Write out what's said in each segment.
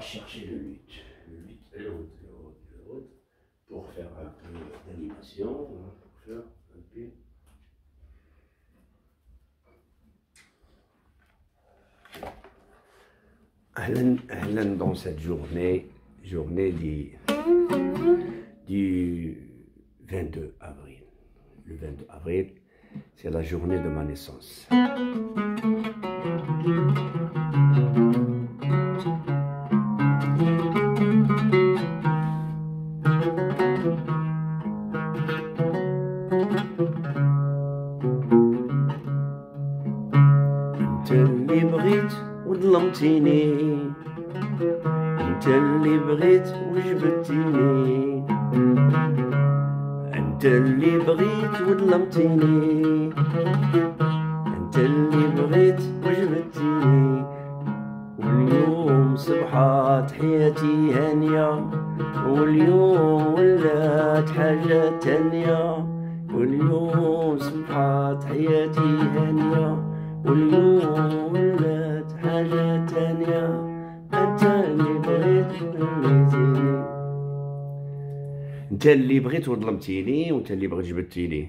chercher le 8, le et pour faire un peu d'animation, hein, pour faire un peu. dans cette journée, journée du 22 avril. Le 22 avril, c'est la journée de ma naissance. 记你。وظلمتيني وانت اللي بغيت جبدتيني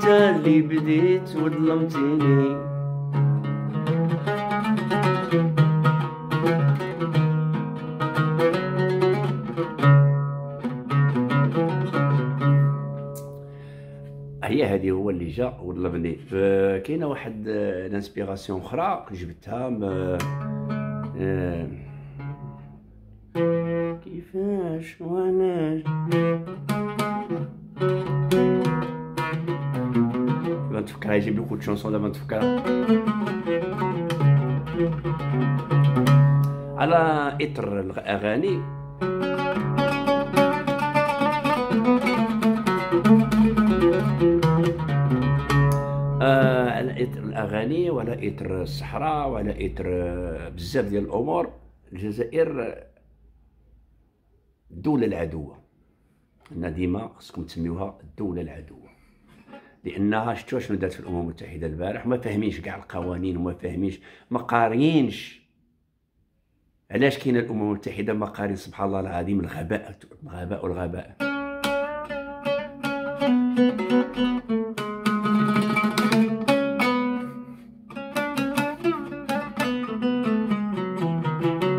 انت اللي بديت وظلمتني هي هذه هو اللي جا وظلمني كاينه واحد الانسبيراسيون آه، اخرى جبتها آه، كيفاش وانا دابا نتفكرها يجيب لكم شونسون دابا نتفكرها على اطر الاغاني آه على اثر الاغاني وعلى اثر الصحراء وعلى اثر بزاف ديال الامور الجزائر الدوله العدوه ديما خصكم تسميوها الدوله العدوه لانها شفتوا شنو دارت في الامم المتحده البارح ما فاهمينش كاع القوانين وما فاهمينش ما قاريينش علاش كاينه الامم المتحده ما قاري سبحان الله العظيم الغباء الغباء والغباء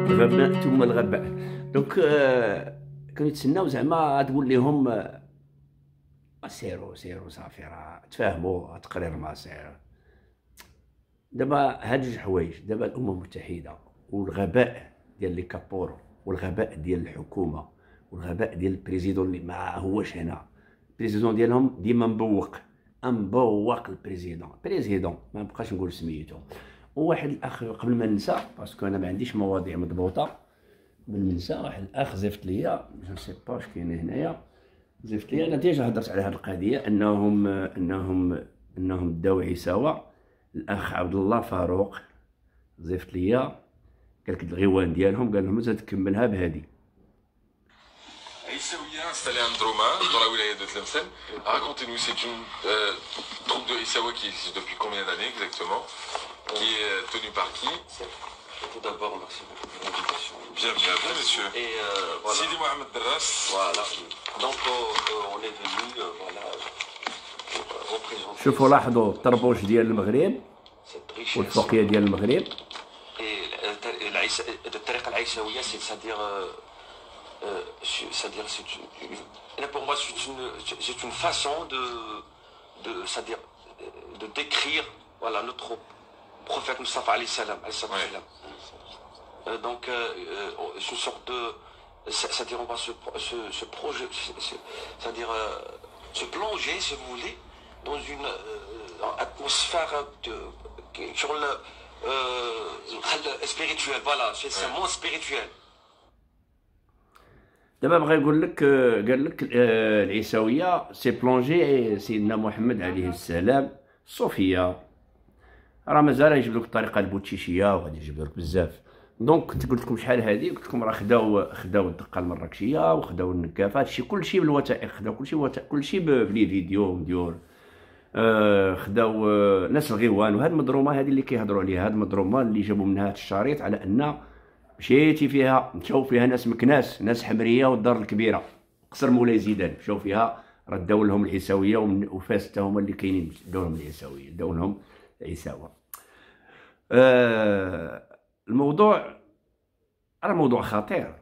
الغباء ثم الغباء دونك euh, آه يتسناو زعما تقول لهم سيرو سيرو صافي راه تفاهموا تقرير ما سير دابا هاد جوج حوايج دابا الامم المتحده والغباء ديال لي كابورو والغباء ديال الحكومه والغباء ديال البريزيدون اللي ما هوش هنا البريزيدون ديالهم ديما مبوق مبوق البريزيدون بريزيدون ما بقاش نقول سميتو وواحد الاخ قبل ما ننسى باسكو انا ما عنديش مواضيع مضبوطه قبل ما ننسى واحد الاخ زفت ليا جو سي با واش كاين هنايا زفت لي انا ديجا هضرت على هذه القضيه انهم انهم انهم داو عساوه الاخ عبد الله فاروق زفت ليا قال لك الغيوان ديالهم قال لهم انت تكملها بهذه installé un drama dans la wilaya de Tlemcen. Racontez-nous, c'est une euh, troupe de Issaoua qui existe depuis combien d'années exactement Qui est tenue par qui Tout d'abord, merci beaucoup pour l'invitation. Bienvenue à vous, monsieur. Et euh, voilà. Sidi Mohamed Voilà. Donc, euh, euh, on est venu, voilà, représenter. شوفوا لاحظوا الطربوش c'est-à-dire c'est une, pour moi c'est une, façon de, de de décrire voilà notre prophète Mustafa alayhi salam, alayhi euh, donc euh, euh ce sorte de c'est-à-dire on va se ce, ce projet c'est-à-dire euh, se plonger si vous voulez dans une atmosphère de, sur le spirituel, voilà, c'est le mot spirituel. D'abord, je voudrais dire que euh, s'est plonger, et Sidna Mohamed alayhi salam, Sophia. Ramazan, je vais vous dire que c'est un peu de chichia, je vais vous que c'est un de دونك كنت قلت لكم شحال هذه قلت لكم راه خداو خداو الدقه المراكشيه وخداو النكافه هادشي كلشي بالوثائق خداو كلشي كلشي بلي فيديو ديور آه، خداو آه، ناس الغيوان وهاد المضرومه هذه اللي كيهضروا عليها هاد المضرومه اللي جابوا منها هاد الشريط على ان مشيتي فيها مشاو فيها ناس مكناس ناس حمريه والدار الكبيره قصر مولاي زيدان مشاو فيها راه لهم العيساويه وفاس حتى هما اللي كاينين داو لهم العيساويه داو لهم العيساوه آه Le الموضوع راه موضوع خطير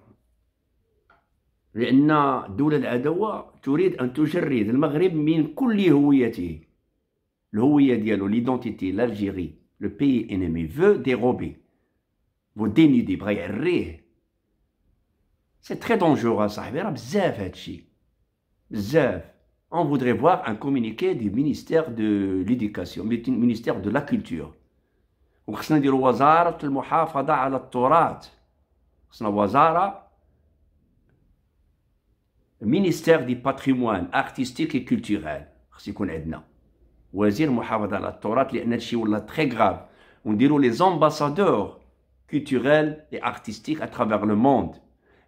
لأن الدولة العدوة تريد أن تجرد المغرب من كل هويته ديالو ليدونتيتي لالجيري لو انمي فو ديروبي فو دينيدي بغا يعريه سي تري دونجور صاحبي راه بزاف هادشي بزاف on voudrait voir un communiqué du ministère de l'éducation, ministère de la culture. وخصنا نديرو وزاره المحافظه على التراث خصنا وزاره مينيستير دي باتريموان ارتيستيك اي كولتورال خص يكون عندنا وزير محافظه على التراث لان هادشي ولا تخي غراف ونديرو لي زامباسادور كولتورال اي ارتيستيك اترافيغ لو موند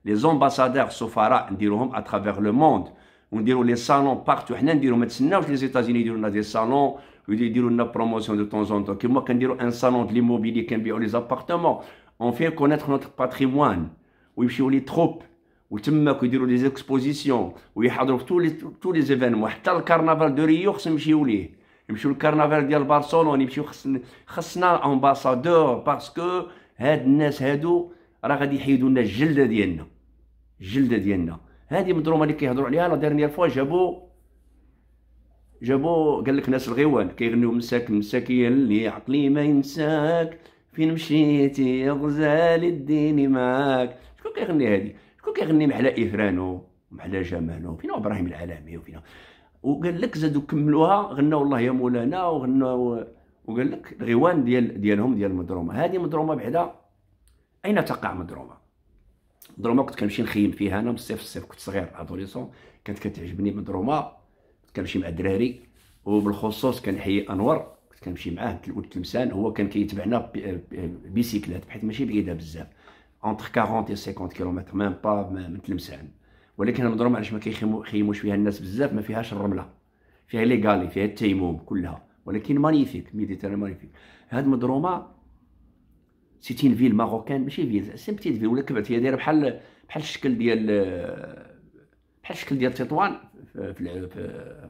لي زامباسادور سفراء نديروهم اترافيغ لو موند On dirait les salons partout, on dirait maintenant que les États-Unis diront des salons, ils diront des promotion de temps en temps, comme moi qui un salon de l'immobilier, qui dirait les appartements, on fait connaître notre patrimoine, où il y les troupes, où il y les expositions, où il y tous les événements, où il y le carnaval de Rio, où il y a le carnaval de Barcelone, où il y ambassadeur parce que ces gens-là, ils vont nous de nous, هذه مدرومه اللي كيهضروا عليها لا ديرنيير فوا جابوا جابوا قال لك ناس الغيوان كيغنيو مساك يا اللي عقلي ما ينساك فين مشيتي يا غزال الديني معاك شكون كيغني هذه شكون كيغني محلى إفرانو محلى جمانو فين ابراهيم العالمي وفين وقال لك زادوا كملوها غنوا الله يا مولانا وغنوا وقال لك الغيوان ديال ديالهم ديال المدرومه هذه مدرومه بعدا اين تقع مدرومه دروما كنت كنمشي نخيم فيها انا من الصيف الصيف كنت صغير ادوليسون كانت كتعجبني من دروما كنت كنمشي مع الدراري وبالخصوص كنحيي انور كنت كنمشي معاه ولد تلمسان هو كان كيتبعنا بيسيكلات بحيث ماشي بعيده بزاف اونتر 40 و 50 كيلومتر ميم با من تلمسان ولكن المضرومه علاش ما كيخيموش فيها الناس بزاف ما فيهاش الرمله فيها لي غالي فيها التيموم كلها ولكن مانيفيك ميديتيراني مانيفيك هاد مدرومه سيتين فيل ماروكان ماشي فيل سي بتيت فيل ولا كبعت هي دايره بحال بحال الشكل ديال بحال الشكل ديال تطوان في,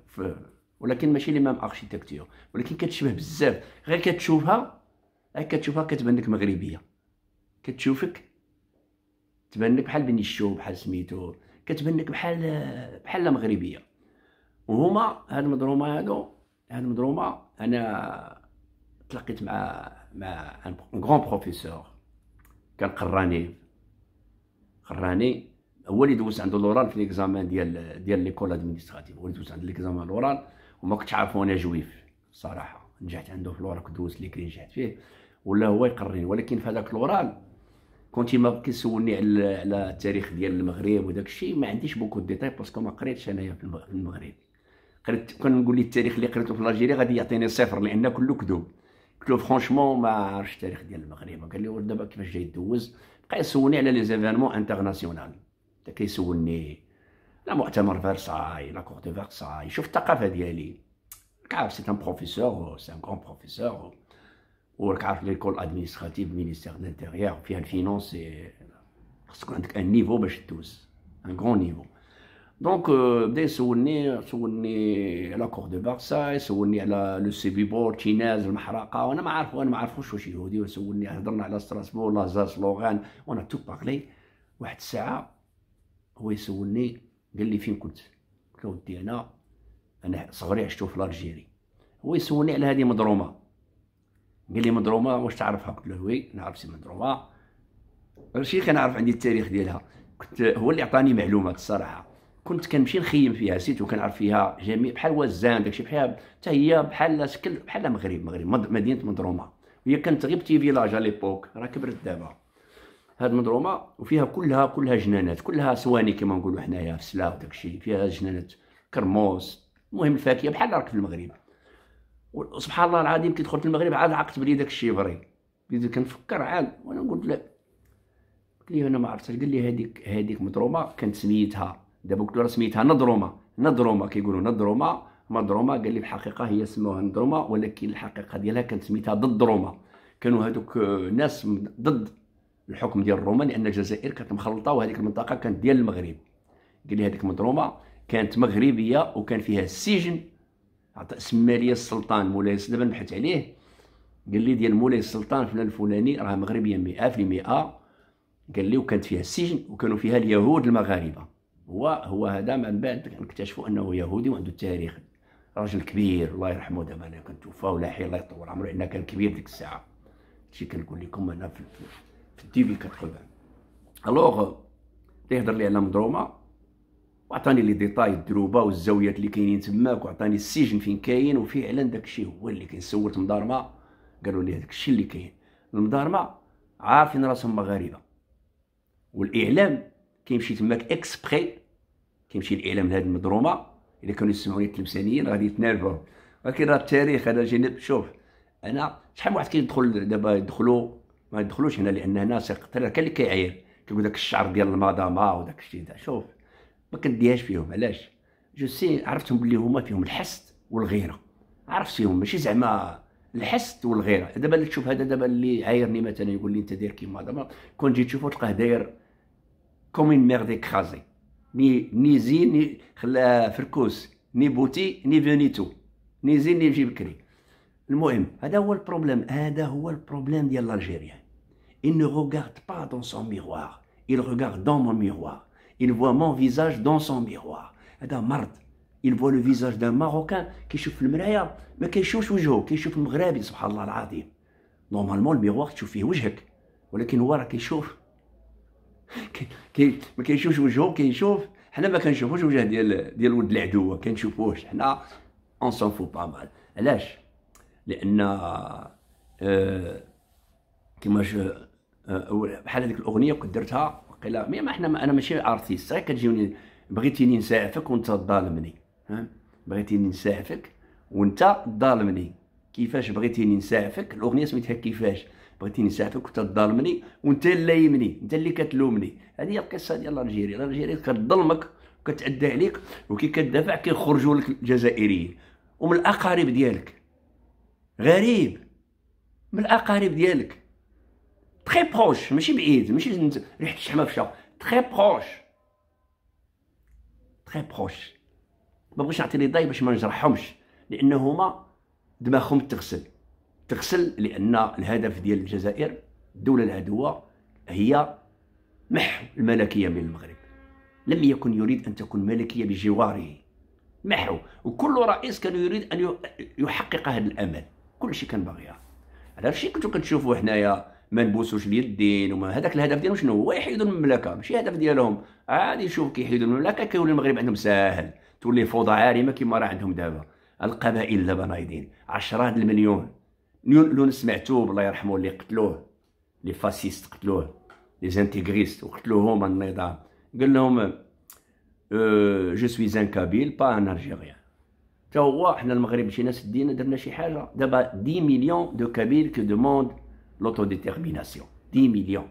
في, ولكن ماشي لي ميم اركيتكتور ولكن كتشبه بزاف غير كتشوفها غير كتشوفها كتبان لك مغربيه كتشوفك تبان لك بحال بني الشو بحال سميتو كتبان لك بحال بحال مغربيه وهما هاد المضرومه هادو هاد المضرومه انا تلاقيت مع مع ان كغون بروفيسور كان قراني قراني هو اللي دوز عنده لورال في ليكزامان ديال ديال ليكول ادمينستراتيف هو اللي دوز عند ليكزامان لورال وما كنتش عارف وانا جويف الصراحه نجحت عنده في لورال دوزت ليك اللي نجحت فيه ولا هو يقريني ولكن في هذاك لورال كنت ما كيسولني على على التاريخ ديال المغرب وداك الشيء ما عنديش بوكو ديتاي باسكو ما قريتش انايا في المغرب قريت كنقول لي التاريخ اللي قريته في الجيري غادي يعطيني صفر لان كله كذوب قلت له فرونشمون ما عرفش التاريخ ديال المغرب قال لي دابا كيفاش جاي دوز بقى يسولني على لي زيفينمون انترناسيونال بدا كيسولني لا مؤتمر فرساي لا كور دو فرساي شوف الثقافه ديالي راك عارف سي ان بروفيسور سي ان كون بروفيسور وراك عارف ليكول ادمينستراتيف مينيستير دانتيريور فيها الفينونس خصك عندك ان نيفو باش تدوز ان كرون نيفو دونك بدا يسولني سولني على كور دو فارساي سولني على لو سيبي بور تشيناز المحرقه وانا ما عارف وانا ما عارفوش واش يهودي سولني هضرنا على ستراسبور لازاس لوغان وانا تو باغلي واحد الساعه هو يسولني قال لي فين كنت قلت له ودي انا انا صغري عشتو في لالجيري هو يسولني على هذه مضرومه قال لي مضرومه واش تعرفها قلت له وي نعرف سي مضرومه ماشي كنعرف عندي التاريخ ديالها كنت هو اللي عطاني معلومات الصراحه كنت كنمشي نخيم فيها سيت وكنعرف فيها جميع بحال وزان داكشي بحال حتى هي بحال شكل بحال المغرب المغرب مدينه مدرومه هي كانت غير بتي فيلاج على ليبوك راه كبرت دابا هاد مدرومه وفيها كلها كلها جنانات كلها سواني كما نقولوا حنايا في سلا وداكشي فيها جنانات كرموس المهم الفاكهه بحال راك في المغرب وسبحان الله العظيم كي دخلت المغرب عاد عقت بلي داك الشيء فري بديت كنفكر عاد وانا قلت لا قلت لي انا ما عرفتش قال لي هذيك هذيك مدرومه كانت سميتها دابا قلت له راه سميتها نضرومه نضرومه كيقولوا نضروما مضروما قال لي الحقيقه هي سموها نضروما ولكن الحقيقه ديالها كانت سميتها ضد روما كانوا هذوك آه، ناس ضد الحكم ديال روما لان الجزائر كانت مخلطه وهذيك المنطقه كانت ديال المغرب قال لي هذيك مضروما كانت مغربيه وكان فيها السجن عطى سمى لي السلطان مولاي دابا نبحث عليه قال لي ديال مولاي السلطان فلان الفلاني راه مغربيه 100% قال لي وكانت فيها السجن وكانوا فيها اليهود المغاربه هو هو هذا من بعد نكتشفوا انه يهودي وعنده تاريخ راجل كبير الله يرحمه دابا انا كنت توفى ولا حي الله يطول عمره هنا كان كبير ديك الساعه هادشي كنقول لكم انا في في الديبي كتقول الوغ تيهضر لي على مضروما وعطاني لي ديتاي الدروبه والزاويات اللي كاينين تماك وعطاني السجن فين كاين وفعلا داكشي هو اللي كاين سولت مضارمه قالوا لي الشيء اللي كاين المضارمه عارفين راسهم مغاربه والاعلام كيمشي تماك اكسبري كيمشي الاعلام لهاد المضرومه اذا كانوا يسمعوني التلمسانيين غادي يتنرفوا ولكن راه التاريخ هذا جانب شوف انا شحال واحد كيدخل دابا يدخلوا ما يدخلوش هنا لان هنا سيق كان اللي كيعاير كيقول داك الشعر ديال المضامه وداك الشيء شوف ما كنديهاش فيهم علاش جو سي عرفتهم بلي هما فيهم الحسد والغيره عرفت فيهم ماشي زعما الحسد والغيره دابا اللي تشوف هذا دابا اللي عايرني مثلا يقول لي انت داير كيما دابا كون جيت تشوفو تلقاه داير كوم ميغ ميغ ديكرازي ني ني زي ني خلا فركوس ني بوتي ني فينيتو ني زي ني في بكري المهم هذا هو البروبليم هذا هو البروبليم ديال الجيريان il ne regarde pas dans son miroir il regarde dans mon miroir il voit mon visage dans son miroir هذا مرض il voit le visage d'un marocain كيشوف في المرايا ما كيشوفش وجهه كيشوف المغربي سبحان الله العظيم نورمالمون الميروار تشوف فيه وجهك ولكن هو راه كيشوف كي ما كيشوفش وجهو كيشوف حنا ما كنشوفوش وجه ديال ديال ولد العدو ما كنشوفوهش حنا اون سون فو با مال علاش لان آه كما آه بحال هذيك الاغنيه كنت درتها وقيلا ما حنا ما انا ماشي ارتيست غير كتجيني بغيتيني نساعفك وانت ظالمني بغيتيني نساعفك وانت ظالمني كيفاش بغيتيني نساعفك الاغنيه سميتها كيفاش بغيتي نساعدك وتظلمني وانت اللي يمني انت اللي كتلومني هذه هي القصه ديال الجيري الجيري كتظلمك وكتعدى عليك وكي كتدافع كيخرجوا لك الجزائريين ومن الاقارب ديالك غريب من الاقارب ديالك تري بروش ماشي بعيد ماشي ريحه الشحمه في الشوق تري بروش تري بروش ما بغيتش نعطي لي ضاي باش ما نجرحهمش لان هما دماغهم تغسل تغسل لان الهدف ديال الجزائر الدوله العدوه هي محو الملكيه من المغرب لم يكن يريد ان تكون ملكيه بجواره محو وكل رئيس كان يريد ان يحقق هذا الامل كل شيء كان باغيها على هادشي كنتو كتشوفوا حنايا ما نبوسوش اليدين وما هذاك الهدف ديالهم شنو هو يحيدوا المملكه ماشي هدف ديالهم عادي يشوف كيحيدوا المملكه كيولي المغرب عندهم ساهل تولي فوضى عارمه كما راه عندهم دابا القبائل دابا نايضين 10 المليون لون معتوب الله يرحمه اللي قتلوه لي فاسيست قتلوه لي زانتيغريست وقتلوهم النظام قال لهم أه جو سوي ان كابيل با ان الجيريان تا هو حنا المغرب شي ناس دينا درنا شي حاجه دابا 10 مليون دو كابيل كو دوموند لوتو ديتيرميناسيون 10 مليون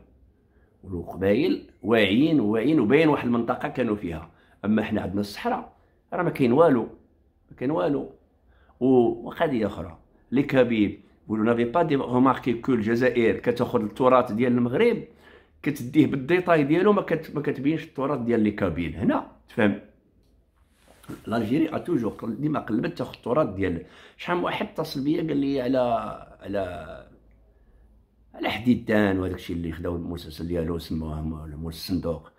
والقبائل واعيين واعيين وباين واحد المنطقه كانوا فيها اما حنا عندنا الصحراء راه ما كاين والو ما كاين والو وقضيه اخرى لي كابيل ولو نافي با دي غوماركي كو الجزائر كتاخذ التراث ديال المغرب كتديه بالديتاي ديالو ما, كتبينش التراث ديال لي كابيل هنا تفهم لالجيري ا توجور ديما قلبت تاخذ التراث ديال شحال من واحد اتصل بيا قال لي على على على حديدان وهذاك الشيء اللي خداو المسلسل ديالو سموه مول الصندوق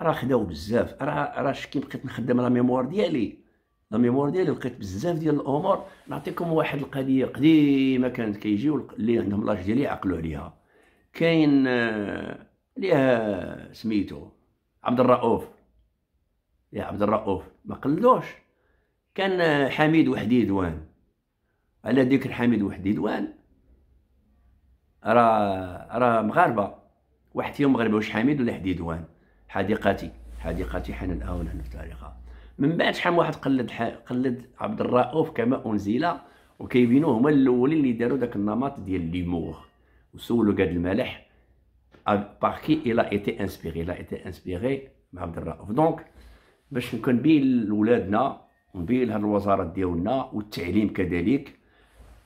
راه خداو بزاف راه راه كي بقيت نخدم لا ميموار ديالي لا ميموار ديالي لقيت بزاف ديال الامور نعطيكم واحد القضيه قديمه كانت كيجيو اللي عندهم لاج ديالي يعقلوا عليها كاين ليها سميتو عبد الرؤوف يا عبد الرؤوف ما قلدوش كان حميد وحدي دوان على ذكر حميد وحدي دوان راه راه مغاربه واحد فيهم مغربي واش حميد ولا حديدوان حديقتي حديقتي حنان هنا في الطريقه من بعد شحال واحد قلد قلد عبد الرؤوف كما انزل وكيبينو هما الاولين اللي داروا داك النمط ديال ليمور وسولوا قاد الملح باغ كي الى ايتي انسبيري لا ايتي انسبيري مع عبد الرؤوف دونك باش كنبين لولادنا ونبين لهاد الوزارات ديالنا والتعليم كذلك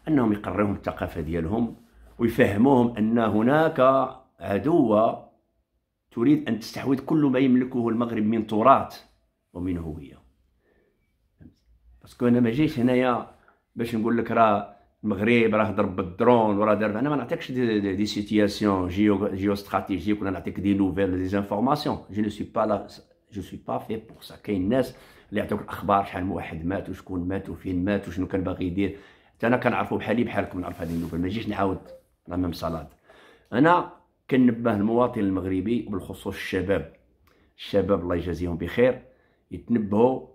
انهم يقريوهم الثقافه ديالهم ويفهموهم ان هناك عدوه تريد ان تستحوذ كل ما يملكه المغرب من تراث ومن هويه باسكو انا ما جايش هنايا باش نقول لك راه المغرب راه ضرب بالدرون وراه دار انا ما نعطيكش دي, دي, دي سيتياسيون جيو جيو استراتيجيك ولا نعطيك دي نوفيل دي زانفورماسيون جو نو سوي با لا جو سوي با في بور سا كاين ناس اللي يعطيوك الاخبار شحال من واحد مات وشكون مات وفين مات وشنو كان باغي يدير حتى انا كنعرفو بحالي بحالكم نعرف هذه النوفيل ما نجيش نعاود لا ميم صلاد انا كنبه المواطن المغربي وبالخصوص الشباب الشباب الله يجازيهم بخير يتنبهوا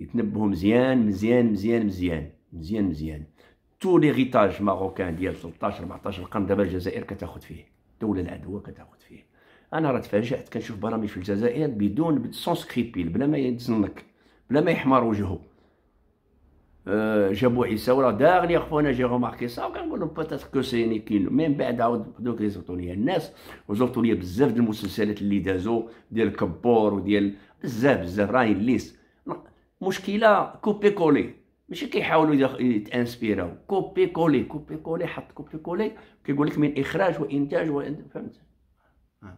يتنبهوا مزيان مزيان مزيان مزيان مزيان مزيان تو ليغيتاج ماروكان ديال 13 14 قرن دابا الجزائر كتاخذ فيه الدوله العدوى كتاخذ فيه انا راه تفاجات كنشوف برامج في الجزائر بدون سون سكريبيل بلا ما يتزنك بلا ما يحمر وجهه أه، جابوا جابو عيسى ولا داغني اخونا جي روماركي سا وكنقول لهم بوتات كو سي نيكين من بعد عاود دوك لي زوطونيا الناس ليا بزاف د المسلسلات اللي دازو ديال كبور وديال بزاف بزاف راهي ليست مشكله كوبي كولي ماشي كيحاولوا يتانسبيراو كوبي كولي كوبي كولي حط كوبي كولي كيقول لك من اخراج وانتاج و... فهمت آه.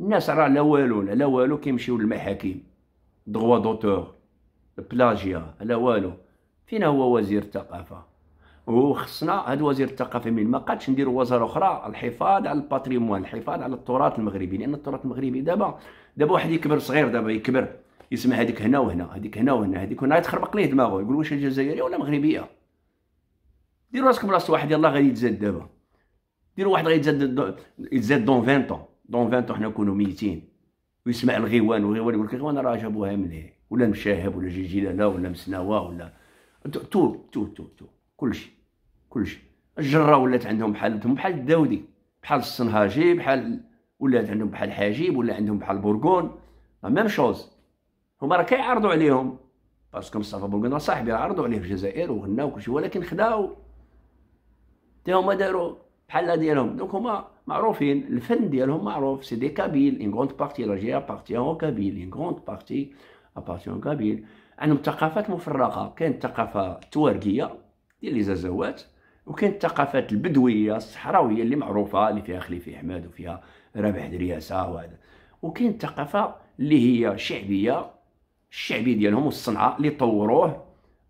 الناس راه لا والو لا والو كيمشيو للمحاكم دغوا دوتور بلاجيا لا والو فين هو وزير الثقافه وخصنا هاد وزير الثقافه من ما قادش نديروا وزاره اخرى الحفاظ على الباتريمون الحفاظ على التراث المغربي لان التراث المغربي دابا دابا واحد يكبر صغير دابا يكبر يسمع هذيك هنا وهنا هذيك هنا وهنا هذيك هنا يتخربق ليه دماغه يقول واش الجزائريه ولا مغربيه ديروا راسك بلاصه واحد يلاه غادي يتزاد دابا ديروا واحد غيتزاد يتزاد دون 20 طون دون 20 طون حنا كونو ميتين ويسمع الغيوان والغيوان يقول لك الغيوان راه جابوها من هنا ولا مشاهب ولا جي ولا مسناوه ولا تو تو تو تو كلشي كلشي الجره ولات عندهم بحال بحال الداودي بحال الصنهاجي بحال ولات عندهم بحال حاجيب ولا عندهم بحال بورغون لا ميم شوز هما راه كيعرضوا عليهم باسكو مصطفى بوغنا صاحبي عرضوا عليه في الجزائر وهنا وكلشي ولكن خداو تا هما داروا بحال ديالهم دونك هما معروفين الفن ديالهم معروف سي دي كابيل ان غروند بارتي لاجي ابارتيون كابيل ان غروند بارتي ابارتيون كابيل عندهم ثقافات مفرقه كاين الثقافه التواركيه ديال لي زازوات وكاين الثقافات البدويه الصحراويه اللي معروفه اللي فيها خليفه احمد وفيها رابح درياسه وهذا وكاين الثقافه اللي هي شعبيه الشعبي ديالهم والصنعه اللي طوروه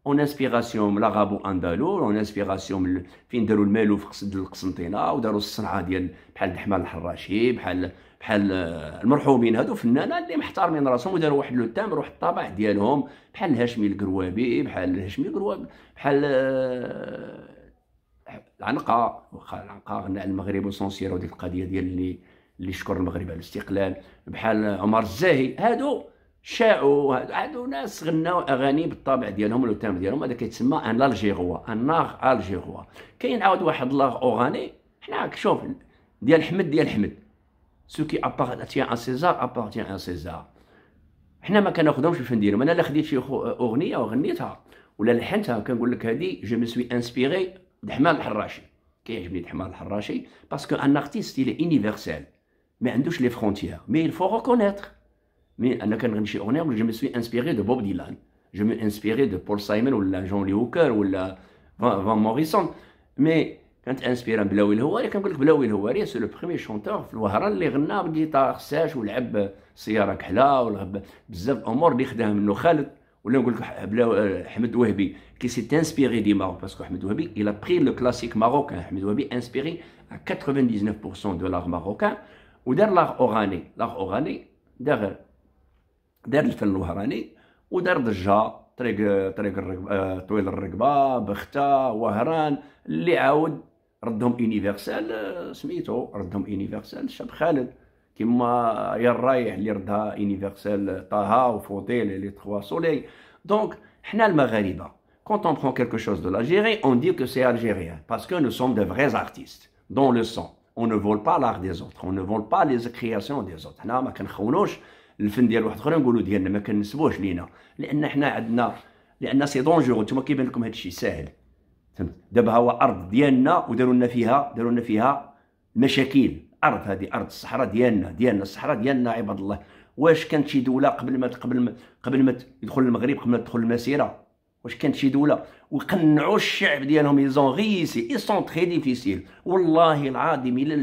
اون انسبيراسيون لاغابو اندالو اون انسبيراسيون فين داروا المالو في قصد القسنطينه وداروا الصنعه ديال بحال الحمال الحراشي بحال بحال آه، المرحومين هادو فنانه اللي محترمين راسهم وداروا واحد لو تامر واحد الطابع ديالهم بحال الهاشمي القروابي بحال الهاشمي القروابي بحال آه، العنقه واخا العنقه غنى على المغرب وسونسير وديك القضيه ديال اللي اللي شكر المغرب على الاستقلال بحال عمر الزاهي هادو شاعوا هادو ناس غناو اغاني بالطابع ديالهم والتام ديالهم هذا كيتسمى ان لالجيغوا ان ناغ الجيغوا كاين عاود واحد لاغ اوغاني حنا شوف ديال حمد ديال حمد سو كي ابارتيان ان سيزار ابارتيان ان سيزار حنا ما كناخذهمش باش نديرهم انا لا خديت شي اغنيه وغنيتها ولا لحنتها كنقول لك هذه جو مي سوي انسبيري دحمال الحراشي كيعجبني دحمال الحراشي باسكو ان ارتيست اللي est ما عندوش لي فرونتيير مي الفو ريكونيتر Mais je me suis inspiré de Bob Dylan. Je me suis inspiré de Paul Simon ou de John Lee Hooker ou de Van Morrison. Mais quand inspiré de Blaoui Houari, quand je Blaoui Houari, c'est le premier chanteur في الوهران اللي غنى بالجيتار ساش ولعب سياره كحله ولعب بزاف امور اللي خداها منه خالد ولا نقول لك حمد وهبي qui s'est inspiré du Maroc parce que Ahmed Wahbi il a pris le classique marocain hein. Ahmed Wahbi inspiré à 99% de l'art marocain ou de l'art oranais. l'art oranais d'ailleurs. دار الفن الوهراني ودار ضجه طريق طريق آه، طويل الرقبه بختة وهران اللي عاود ردهم يونيفرسال آه، سميتو ردهم يونيفرسال شاب خالد كيما يا الرايح اللي ردها يونيفرسال طه وفوتيل لي تخوا سولي دونك حنا المغاربه كونت اون برون كيلكو شوز دو لاجيري اون دي كو سي الجيريان باسكو نو سوم دو فريز ارتيست دون لو سون اون نو فول با لار دي زوتر اون نو فول با لي كرياسيون دي زوتر حنا ما كنخونوش الفن ديال واحد اخرين نقولوا ديالنا ما كنسبوهش لينا لان حنا عندنا لان سي دونجور نتوما كيبان لكم هذا الشيء ساهل فهمت دابا هو ارض ديالنا وداروا لنا فيها داروا لنا فيها مشاكل ارض هذه ارض الصحراء ديالنا ديالنا الصحراء ديالنا عباد الله واش كانت شي دوله قبل ما قبل ما قبل ما يدخل المغرب قبل ما تدخل المسيره واش كانت شي دوله ويقنعوا الشعب ديالهم ايزون غيسي اي سون تري ديفيسيل والله العظيم الى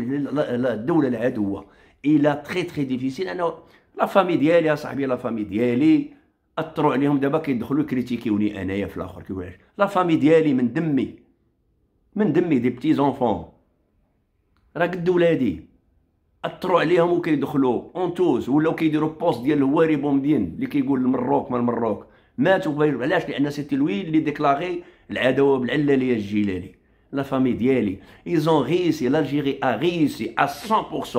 الدوله العدوه الى تري تري ديفيسيل انا لا فامي ديالي اصاحبي لا فامي ديالي اثروا عليهم دابا كيدخلوا كريتيكيوني انايا في الاخر كيقول لك لا فامي ديالي من دمي من دمي دي بتي زونفون راه قد ولادي اثروا عليهم وكيدخلوا اونتوز ولاو كيديروا بوست ديال الواري بومدين اللي كيقول المروك ما المروك ماتوا علاش لان سيتي لوي اللي ديكلاغي العداوه بالعلاليه الجيلالي لا فامي ديالي ايزون غيسي réussi ا غيسي ا à 100%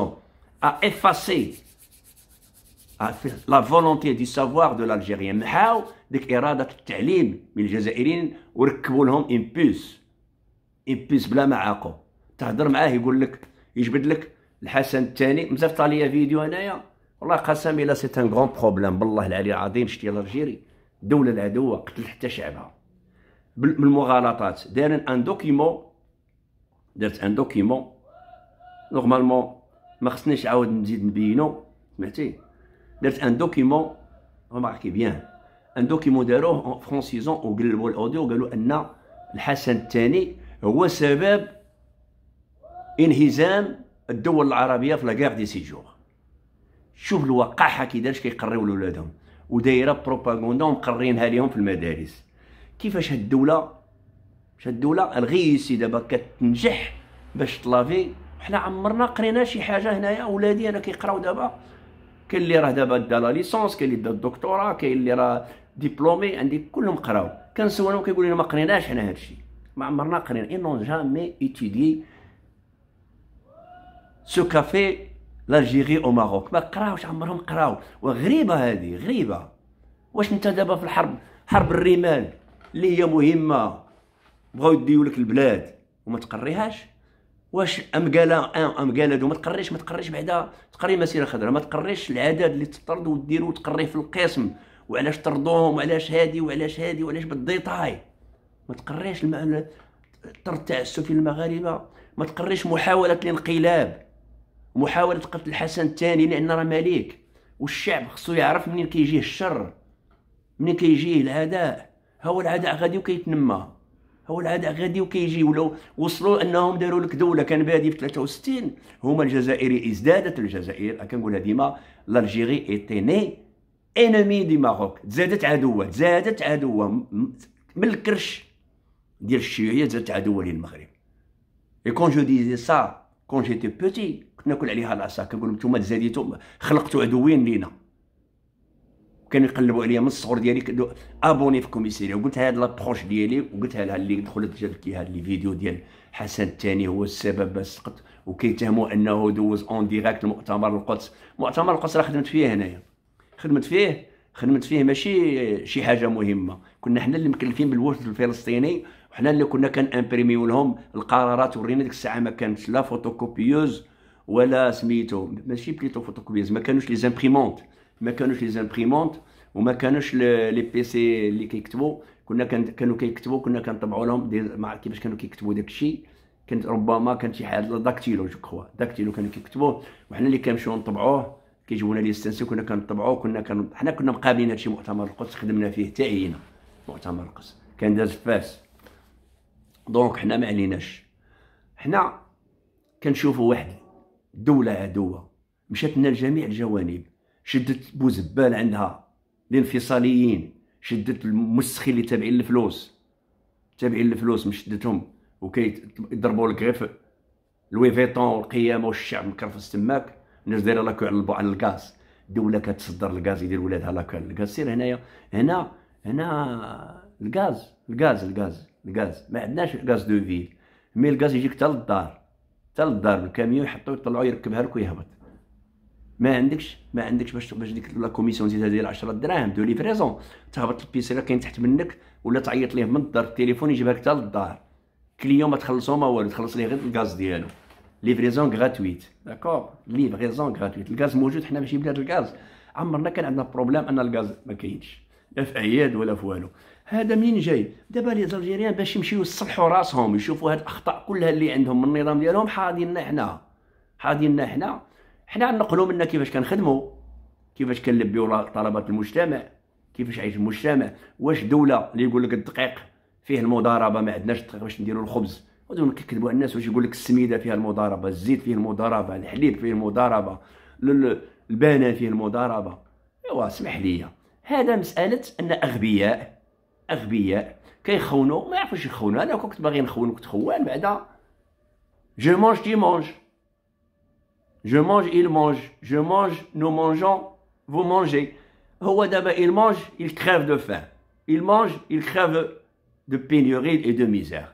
ا افاسي لا فولونتي دي سافوار دو لالجيريان محاو ديك اراده التعليم من الجزائريين وركبوا لهم ان بيس بلا ما عاقو تهضر معاه يقول لك يجبد لك الحسن الثاني بزاف طاليا فيديو انايا والله قسم الا سي ان غون بروبليم بالله العلي العظيم شتي لالجيري الدوله العدوه قتل حتى شعبها بالمغالطات دار ان دوكيمون درت ان دوكيمون نورمالمون ما خصنيش عاود نزيد نبينو سمعتي درت ان دوكيمون رماركي بيان ان دوكيمون داروه فرونسيزون وقلبوا الاوديو وقالوا ان الحسن الثاني هو سبب انهزام الدول العربيه في لاكار دي سيجور شوف الوقاحه كي دارش كيقريو لولادهم ودايره بروباغوندا ومقرينها ليهم في المدارس كيفاش هاد الدوله باش هاد الدوله الغيسي دابا كتنجح باش تلافي حنا عمرنا قرينا شي حاجه هنايا ولادي انا كيقراو دابا كاين اللي راه دابا دا لا ليسونس كاين اللي دا الدكتوراه كاين اللي راه ديبلومي عندي كلهم قراو كنسولهم كيقولوا لنا ما قريناش حنا هادشي ما عمرنا قرينا اي نون جامي ايتيدي سو كافي لالجيري او ماروك ما قراوش عمرهم قراو وغريبه هذه غريبه واش انت دابا في الحرب حرب الرمال اللي هي مهمه بغاو يديو لك البلاد وما تقريهاش واش ام قال ام قال ما تقريش ما تقريش بعدا تقري مسيره خضراء ما تقريش العدد اللي تطرد وديرو تقري في القسم وعلاش طردوهم وعلاش هادي وعلاش هادي وعلاش بالديتاي ما تقريش طرد تعسف التعسفي للمغاربه ما تقريش محاوله الانقلاب محاوله قتل الحسن الثاني لان راه مليك والشعب خصو يعرف منين كيجيه الشر منين كيجيه العداء هو العداء غادي وكيتنمى هو العداء غادي وكيجي ولو وصلوا انهم داروا لك دوله كان بادي في 63 هما الجزائري ازدادت الجزائر كنقولها ديما لالجيري ايتي ني انمي دي ماروك تزادت عدوه تزادت عدوه من الكرش ديال الشيوعيه تزادت عدوه للمغرب اي كون جو ديزي سا كون جيتي بوتي كنت ناكل عليها العصا كنقول لهم انتم تزاديتو خلقتوا عدوين لينا وكانوا يقلبوا عليا من الصغر ديالي كدو ابوني في كوميسيريا وقلت هاد لابروش ديالي وقلتها لها اللي دخلت جات لك هاد لي فيديو ديال حسن الثاني هو السبب باش سقط وكيتهموا انه دوز اون ديريكت مؤتمر القدس مؤتمر القدس راه خدمت فيه هنايا خدمت فيه خدمت فيه ماشي شي حاجه مهمه كنا حنا اللي مكلفين بالوفد الفلسطيني وحنا اللي كنا كنامبريميو لهم القرارات ورينا ديك الساعه ما كانتش لا فوتوكوبيوز ولا سميتو ماشي بليتو فوتوكوبيوز ما كانوش لي زامبريمونت ما كانوش لي زامبريمونت وما كانوش لي بي سي اللي كيكتبوا كنا كانوا كيكتبوا كنا كنطبعوا لهم كيفاش كانوا كيكتبوا داك الشيء كانت ربما كانت شي حاجه داكتيلو جو كخوا داكتيلو كانوا كيكتبوه وحنا اللي كنمشيو نطبعوه كيجيبونا لي ستانسيو كنا كنطبعوه كنا كن حنا كنا مقابلين هادشي مؤتمر القدس خدمنا فيه حتى عينا مؤتمر القدس كان داز فاس دونك حنا ما عليناش حنا كنشوفوا واحد دوله عدوه مشات لنا لجميع الجوانب شدت بوزبال عندها الانفصاليين شدت المسخين اللي تابعين الفلوس تابعين الفلوس مشدتهم وكيضربوا لك غير لوي فيتون والقيامه والشعب مكرفس تماك الناس دايره لاكو على على الغاز الدوله كتصدر الغاز يدير ولادها لاكو على الغاز سير هنايا هنا هنا الغاز الغاز الغاز الغاز ما عندناش غاز دو فيل مي الغاز يجيك حتى للدار حتى للدار بالكاميون يحطو يطلعو يركبها لك ويهبط ما عندكش ما عندكش باش باش ديك لا كوميسيون زيدها ديال 10 دراهم دو ليفريزون تهبط اللي كاين تحت منك ولا تعيط ليه من الدار التليفون يجيبها لك حتى للدار كليون ما تخلصو ما والو تخلص ليه غير الغاز ديالو ليفريزون غراتويت داكور ليفريزون غراتويت الغاز موجود حنا ماشي بلاد الغاز عمرنا كان عندنا بروبليم ان الغاز ما كاينش لا في اعياد ولا في والو هذا منين جاي دابا لي زالجيريان باش يمشيو يصلحوا راسهم يشوفوا هاد الاخطاء كلها اللي عندهم من النظام ديالهم حاضيننا حنا حاضيننا حنا حنا نقلوا منا كيفاش كنخدموا كيفاش كنلبيو طلبات المجتمع كيفاش عايش المجتمع واش دوله اللي يقول لك الدقيق فيه المضاربه ما عندناش الدقيق باش نديروا الخبز ودون كيكذبوا على الناس واش يقول لك السميده فيها المضاربه الزيت فيه المضاربه الحليب فيه المضاربه البانان فيه المضاربه ايوا اسمح لي هذا مساله ان اغبياء اغبياء كيخونوا ما يعرفوش يخونوا انا كنت باغي نخون كنت خوان بعدا جو مونج تي مونج Je mange, il mange. Je mange, nous mangeons, vous mangez. il mange, il crève de faim. Il mange, il crève de pénurie et de misère.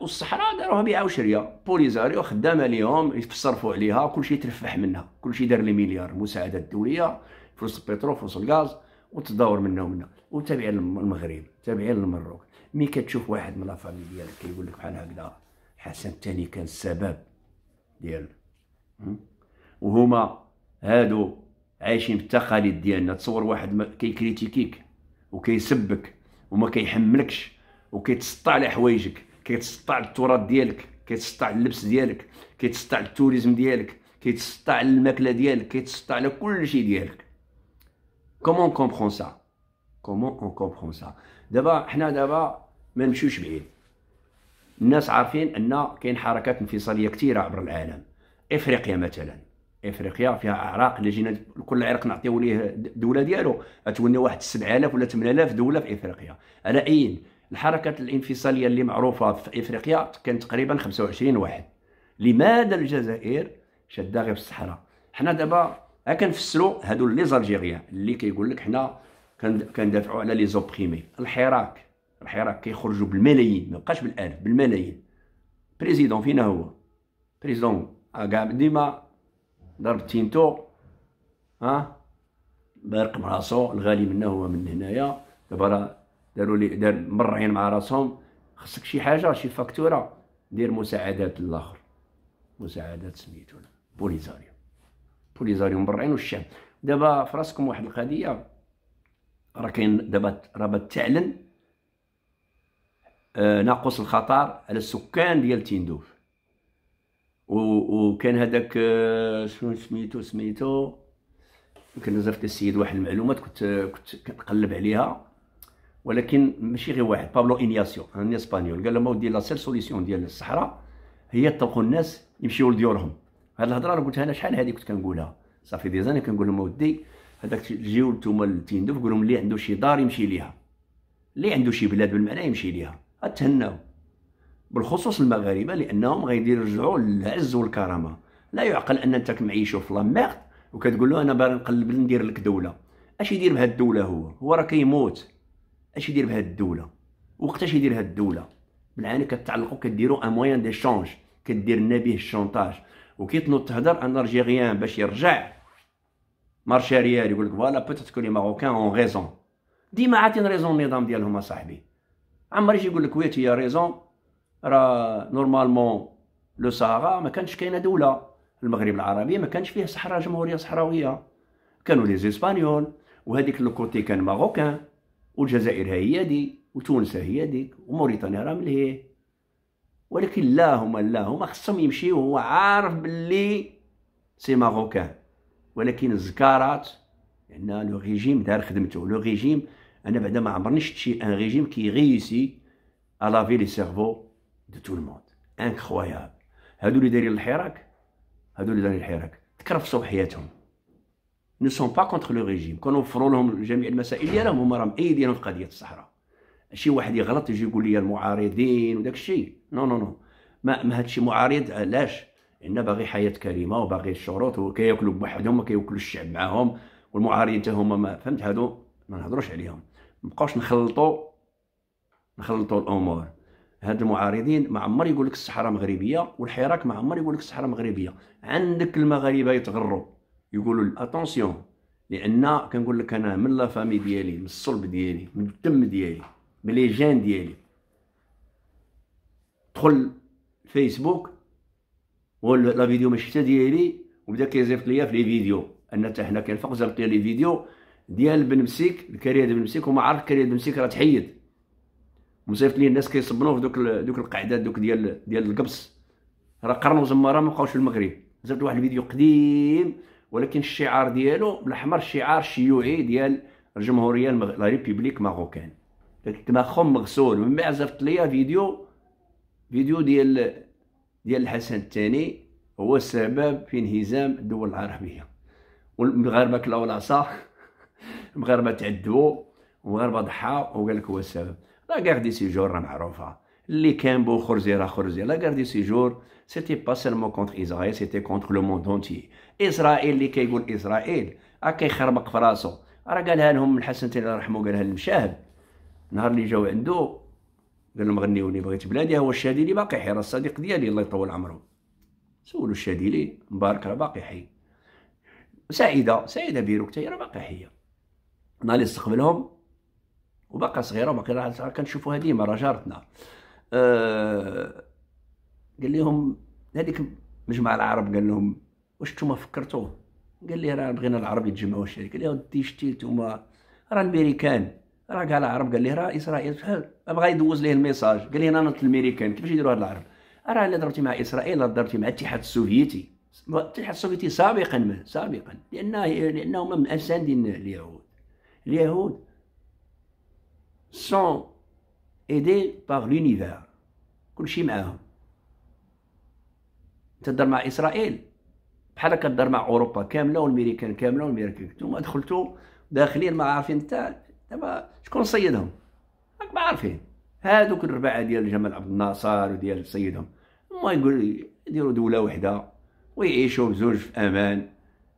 والصحراء داروها بيع وشريه بوليزاريو خدامه ليهم يتصرفوا عليها كلشي ترفح منها كلشي دار لي مليار المساعدات دولية فلوس البترول فلوس الغاز وتدور منها ومنها وتابعين المغرب تابعين المروك مي كتشوف واحد من لافامي ديالك كيقول لك بحال هكذا حسن تاني كان السبب ديال وهما هادو عايشين بالتقاليد ديالنا تصور واحد كيكريتيكيك وكيسبك وما كيحملكش وكيتسطع على حوايجك كيتسطع على التراث ديالك كيتسطع على اللبس ديالك كيتسطع على التوريزم ديالك كيتسطع على الماكله ديالك كيتسطع على كلشي ديالك كومون كومبرون سا كومون اون كومبرون سا دابا حنا دابا ما نمشيوش بعيد الناس عارفين ان كاين حركات انفصاليه كثيره عبر العالم افريقيا مثلا افريقيا فيها اعراق اللي جينا كل عرق نعطيو ليه الدوله ديالو اتولى واحد 7000 ولا 8000 دوله في افريقيا على اين الحركات الانفصاليه اللي معروفه في افريقيا كانت تقريبا 25 واحد لماذا الجزائر شاده غير في الصحراء حنا دابا كنفسروا هادو لي زالجيريان اللي كيقول لك حنا كندافعوا على لي زوبريمي الحراك الحقيقه راه كيخرجوا بالملايين ما بقاش بالالف بالملايين بريزيدون فينا هو بريزيدون كاع اه ديما ضرب تينتو ها مع راسو الغالي منه هو من هنايا دابا راه داروا لي دار مرعين مع راسهم خصك شي حاجه شي فاكتوره دير مساعدات للاخر مساعدات سميتو بوليزاريو بوليزاريو مرعين والشام دابا فراسكم واحد القضيه راه كاين دابا راه تعلن آه، ناقص الخطر على السكان ديال تندوف وكان هذاك آه، شنو سميتو سميتو يمكن نزفت السيد واحد المعلومات كنت كنت كنقلب عليها ولكن ماشي غير واحد بابلو انياسيو ان اسبانيول قال لهم ودي لا سيل سوليسيون ديال الصحراء هي تطلقوا الناس يمشيو لديورهم هاد الهضره اللي قلتها انا شحال هذه كنت كنقولها صافي دي زاني كنقول لهم ودي هذاك جيو نتوما لتندوف قول لهم اللي عنده شي دار يمشي ليها اللي عنده شي بلاد بالمعنى يمشي ليها اتهناو بالخصوص المغاربه لانهم غادي يرجعوا للعز والكرامه لا يعقل ان انت معيشو في لاميرت وكتقول له انا باغي نقلب ندير لك دوله اش يدير بهاد الدوله هو هو راه كيموت اش يدير بهاد الدوله وقتاش يدير هاد الدوله بالعاني كتعلقوا كديروا ان موان دي شونج كدير لنا به الشونطاج وكيتنوض تهضر ان الجيريان باش يرجع مارشي ريال يقول لك فوالا بوتيت كو لي ماروكان اون ريزون ديما عاطين ريزون النظام ديالهم اصاحبي عمر يجي يقول لك هي ريزون راه نورمالمون لو سهرا ما كانش كاينه دوله المغرب العربي ما كانش فيه صحراء جمهوريه صحراويه كانوا لي زيسبانيول وهذيك الكوتي كان ماروكان والجزائر هي دي وتونس هي ديك وموريتانيا راه ملهيه ولكن لا هما لا هما خصهم يمشيو هو عارف باللي سي ماروكان ولكن الزكارات لان لو ريجيم دار خدمته لو ريجيم انا بعدا ما عمرني شفت شي ان ريجيم كي ريسي في لي سيرفو دو تو الموند انكرويابل هادو اللي دايرين الحراك هادو اللي دايرين الحراك تكرفصوا حياتهم نو سون با كونتر لو ريجيم كنوفروا لهم جميع المسائل ديالهم هما راهم ايدينهم في قضيه الصحراء شي واحد يغلط يجي يقول لي المعارضين وداك الشيء نو نو نو ما, ما هادشي معارض علاش عندنا باغي حياه كريمه وباغي الشروط وكياكلوا بوحدهم وكياكلوا الشعب معاهم والمعارضين حتى هما ما فهمت هادو ما نهضروش عليهم مابقاوش نخلطوا نخلطوا الامور هاد المعارضين ما عمر يقول لك الصحراء مغربيه والحراك ما عمر يقول لك الصحراء مغربيه عندك المغاربه يتغروا يقولوا اتونسيون لان كنقول لك انا من لا فامي ديالي من الصلب ديالي من الدم ديالي من لي جين ديالي دخل فيسبوك ولا لا فيديو ماشي حتى ديالي وبدا كيزيفط ليا في لي فيديو ان حتى حنا كنفق زلقي لي فيديو ديال بن مسيك الكريه بن مسيك وما عرف الكريه بن مسيك راه تحيد مصيفط ليه الناس كيصبنوه في دوك دوك القعدات دوك ديال ديال القبص راه قرنوا زماره ما بقاوش في المغرب زرت واحد الفيديو قديم ولكن الشعار ديالو بالاحمر شعار شيوعي ديال الجمهوريه المغ... لا ريبوبليك ماروكان التمخم مغسول من بعد زرت ليا فيديو فيديو ديال ديال الحسن الثاني هو السبب في انهزام الدول العربيه والمغاربه كلاو العصا المغاربه تعدوا المغاربه ضحى وقال لك هو السبب لا غاردي سيجور راه معروفه اللي كان بو خرزي راه خرزي لا غاردي سيجور سيتي با سيلمون كونتر اسرائيل سيتي كونتر لو موند اونتي اسرائيل اللي كيقول كي اسرائيل راه كيخربق في راسو راه قالها لهم الحسن الله يرحمه قالها للمشاهد نهار اللي جاو عنده قال لهم غنيوني بغيت بلادي هو الشاديلي باقي حي راه الصديق ديالي الله يطول عمره سولوا الشاديلي مبارك راه باقي حي سعيده سعيده بيروك راه باقي حيه نهار اللي استقبلهم وباقا صغيره وباقا كنشوفوها ديما راه جارتنا أه قال لهم هذيك مجمع العرب قال لهم واش نتوما فكرتوا قال لي راه بغينا العرب يتجمعوا شي قال لي ودي شتي نتوما راه الميريكان راه كاع العرب قال لي راه اسرائيل بغى بغا يدوز ليه الميساج قال لي انا نط الميريكان كيفاش يديروا هاد العرب راه الا ضربتي مع اسرائيل لا ضربتي مع الاتحاد السوفيتي الاتحاد السوفيتي سابقا سابقا لان لانه من الاساندين اليهود اليهود سون ايدي باغ لونيفير كلشي معاهم تهضر مع اسرائيل بحال كدار مع اوروبا كامله والميريكان كامله والميريكان نتوما دخلتو داخلين ما عارفين حتى دابا شكون صيدهم راك ما عارفين هادوك الرباعه ديال جمال عبد الناصر وديال سيدهم ما يقول يديروا دوله وحده ويعيشوا بزوج في امان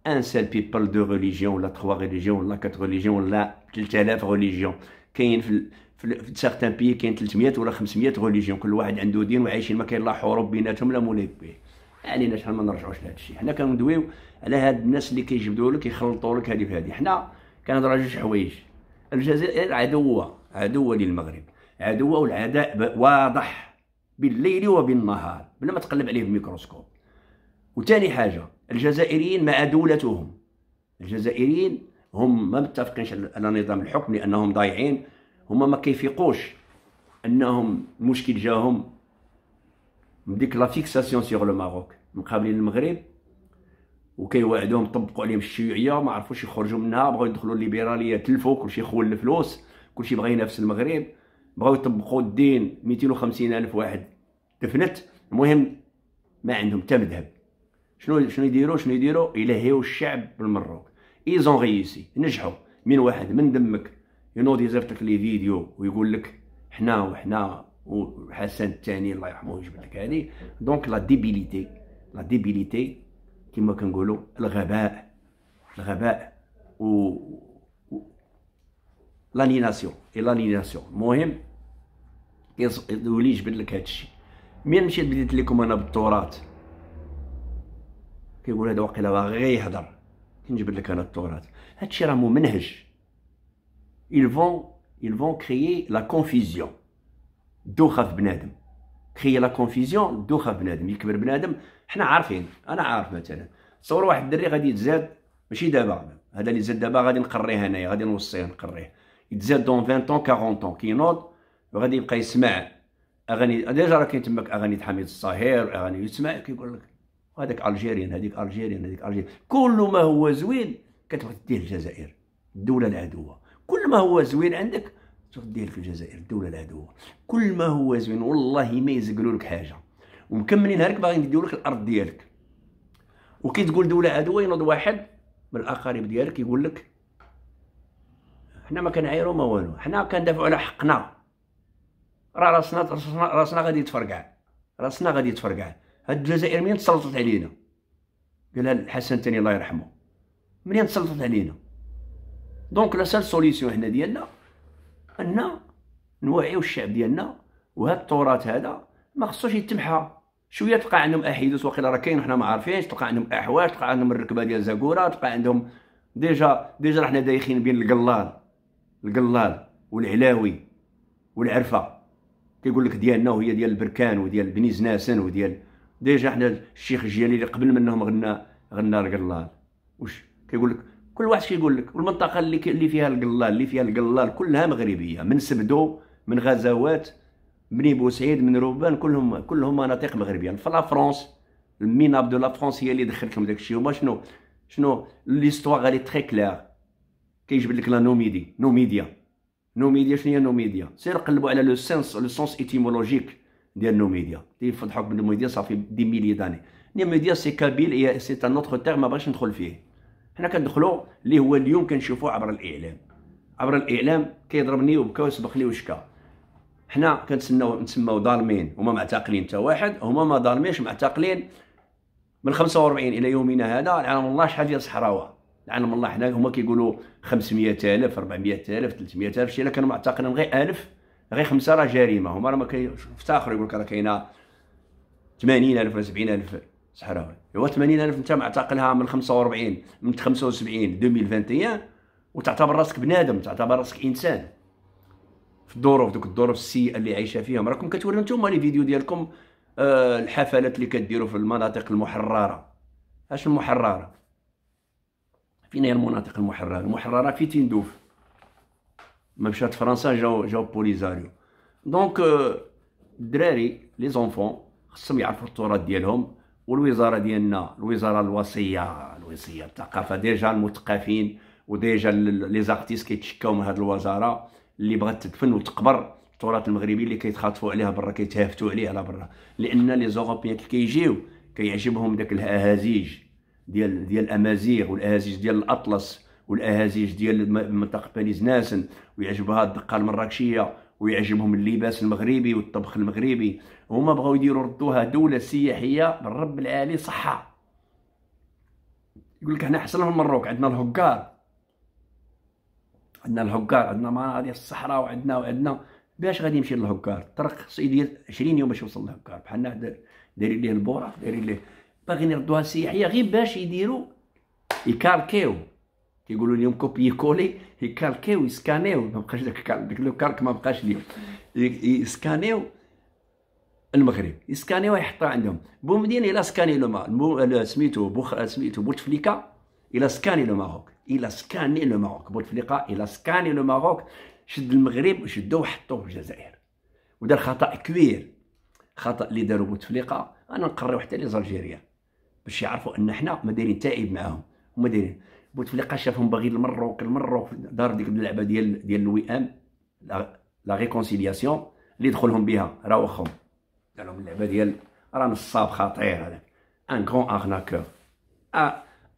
ان سيل بيبل دو ريليجيون ولا تخوا ريليجيون ولا كات ريليجيون ولا 3000 ريليجيون كاين في في سارتان بيي كاين 300 ولا 500 ريليجيون كل واحد عنده دين وعايشين ما كاين لا حروب بيناتهم لا مولاي بيه علينا يعني شحال ما نرجعوش لهذا الشيء حنا كندويو على هاد الناس اللي كيجبدوا لك يخلطوا لك هذه في هذه حنا كنهضروا على جوج حوايج الجزائر عدوه عدوه للمغرب عدوه والعداء واضح بالليل وبالنهار بلا ما تقلب عليه بميكروسكوب وثاني حاجه الجزائريين مع دولتهم الجزائريين هم ما متفقينش على نظام الحكم لانهم ضايعين هما ما كيفيقوش انهم المشكل جاهم من ديك لا فيكساسيون سيغ لو ماروك مقابلين المغرب وكيوعدوهم طبقوا عليهم الشيوعيه ما عرفوش يخرجوا منها بغاو يدخلوا الليبراليه تلفوا كلشي خول الفلوس كلشي بغا ينافس المغرب بغاو يطبقوا الدين 250 الف واحد دفنت المهم ما عندهم حتى مذهب شنو شنو يديروا شنو يديروا يلهيو الشعب بالمروك ايزون غيسي نجحوا من واحد من دمك ينوض يزفت لك لي فيديو ويقول لك حنا وحنا وحسن الثاني الله يرحمه ويجبد لك هذه دونك لا ديبيليتي لا ديبيليتي كما كنقولوا الغباء الغباء و لانيناسيون اي لانيناسيون المهم يولي يجبد لك هذا الشيء مين مشيت بديت لكم انا بالتراث كيقول هذا واقيلا باغي يهضر كنجبد لك انا التوراه هادشي راه ممنهج ils vont ils vont créer la confusion دوخه في بنادم كريي لا كونفيزيون دوخه في بنادم يكبر بنادم حنا عارفين انا عارف مثلا تصور واحد الدري غادي يتزاد ماشي دابا هذا اللي زاد دابا غادي نقريه انايا غادي نوصيه نقريه يتزاد دون 20 طون 40 طون كينوض وغادي يبقى يسمع اغاني ديجا راه كاين تماك اغاني حميد الصهير اغاني يسمع كيقول لك وهذاك الجيريان هذيك الجيريان هذيك الجيريان كل ما هو زوين كتوديه الجزائر الدوله العدوه كل ما هو زوين عندك توديه لك الجزائر الدوله العدوه كل ما هو زوين والله ما يزقلوا لك حاجه ومكملين هلك باغيين يديو لك الارض ديالك وكي تقول دوله عدوه ينوض واحد من الاقارب ديالك يقول لك حنا ما كنعايروا ما والو حنا كندافعوا على حقنا راه راسنا راسنا غادي يتفرقع راسنا غادي يتفرقع هاد الجزائر منين تسلطت علينا قالها الحسن الثاني الله يرحمه منين تسلطت علينا دونك لا سال سوليسيون حنا ديالنا ان نوعيو الشعب ديالنا وهاد التراث هذا ما خصوش يتمحى شويه تلقى عندهم احيدوس وقيله راه كاين حنا ما عارفينش تلقى عندهم احواش تلقى عندهم الركبه ديال زاكورا تلقى عندهم ديجا ديجا حنا دايخين بين القلال القلال والعلاوي والعرفه كيقول لك ديالنا وهي ديال البركان وديال بني زناسن وديال ديجا حنا الشيخ الجياني اللي قبل منهم غنى غنى القلال واش كيقول لك كل واحد كيقول لك والمنطقه اللي اللي فيها القلال اللي فيها القلال كلها مغربيه من سبدو من غزوات بني بوسعيد من روبان كلهم كلهم مناطق مغربيه فلا فرونس الميناب دو لا فرونس هي اللي دخلت لهم داك الشيء هما شنو شنو ليستواغ غادي تري كلير كيجبد لك لا نوميدي نوميديا نوميديا شنو هي نوميديا سير قلبوا على لو سينس لو سونس ايتيمولوجيك ديال نو ميديا تيفضحوك من ميديا صافي دي ميلي داني نوميديا ميديا سي كابيل سي ان اوتر تيرم ما بغيتش ندخل فيه حنا كندخلوا اللي هو اليوم كنشوفوه عبر الاعلام عبر الاعلام كيضربني وبكى ويسبق لي وشكا حنا كنتسناو نتسماو ظالمين هما معتقلين حتى واحد هما ما ظالمينش معتقلين من 45 الى يومنا هذا لعلم الله شحال ديال الصحراوه لعلم الله حنا هما كيقولوا 500000 400000 300000 شي كانوا معتقلين غير 1000 غير خمسه راه جريمه هما راه ما كيفتخروا يقول لك راه كاينه 80000 ولا 70000 صحراوي هو 80000 انت معتقلها من 45 من 75 2021 وتعتبر راسك بنادم تعتبر راسك انسان في الظروف دوك الظروف السيئه اللي عايشه فيهم راكم كتوريو نتوما لي فيديو ديالكم آه الحفلات اللي كديروا في المناطق المحرره اش المحرره فين هي المناطق المحرره المحرره في تندوف ما مشات فرنسا جاو جاو بوليزاريو دونك الدراري لي زونفون خصهم يعرفوا التراث ديالهم والوزاره ديالنا الوزاره الوصيه الوصيه الثقافه ديجا المثقفين وديجا لي زارتيست كيتشكاو من هذه الوزاره اللي بغات تدفن وتقبر التراث المغربي اللي كيتخاطفوا عليها برا كيتهافتوا عليه على برا لان لي زوروبيان اللي كيجيو كيعجبهم داك الاهازيج ديال ديال الامازيغ والاهازيج ديال الاطلس والاهازيج ديال منطقه باريس ناسن ويعجبها الدقه المراكشيه ويعجبهم اللباس المغربي والطبخ المغربي هما بغاو يديروا ردوها دوله سياحيه بالرب العالي صحه يقول لك حنا احسن من المروك عندنا الهكار عندنا الهكار عندنا مناطق ديال الصحراء وعندنا وعندنا باش غادي يمشي للهكار طرق خصو يدير 20 يوم باش يوصل للهكار بحالنا دايرين ليه البوره دايرين ليه باغيين يردوها سياحيه غير باش يديروا يكالكيو يقولوا اليوم كوبي كولي يكالكيو يسكانيو ما بقاش داك داك لو كالك ما بقاش اليوم يسكانيو المغرب يسكانيو يحطها عندهم بومدين الى سكاني لو سميتو بوخ سميتو بوتفليكا الى سكاني لو ماروك الى سكاني لو ماروك بوتفليقه الى سكاني لو ماروك شد المغرب وشدوه وحطوه في الجزائر ودار خطا كبير خطا اللي داروا بوتفليقه انا نقريو حتى لي زالجيريا باش يعرفوا ان حنا ما دايرين تائب معاهم وما دايرين بوتفليقه شافهم باغي المروك المروك دار ديك اللعبه ديال ديال الوئام لا ريكونسيلياسيون اللي دخلهم بها راه قال لهم اللعبه ديال راه نصاب خطير هذاك ان كون اغناكور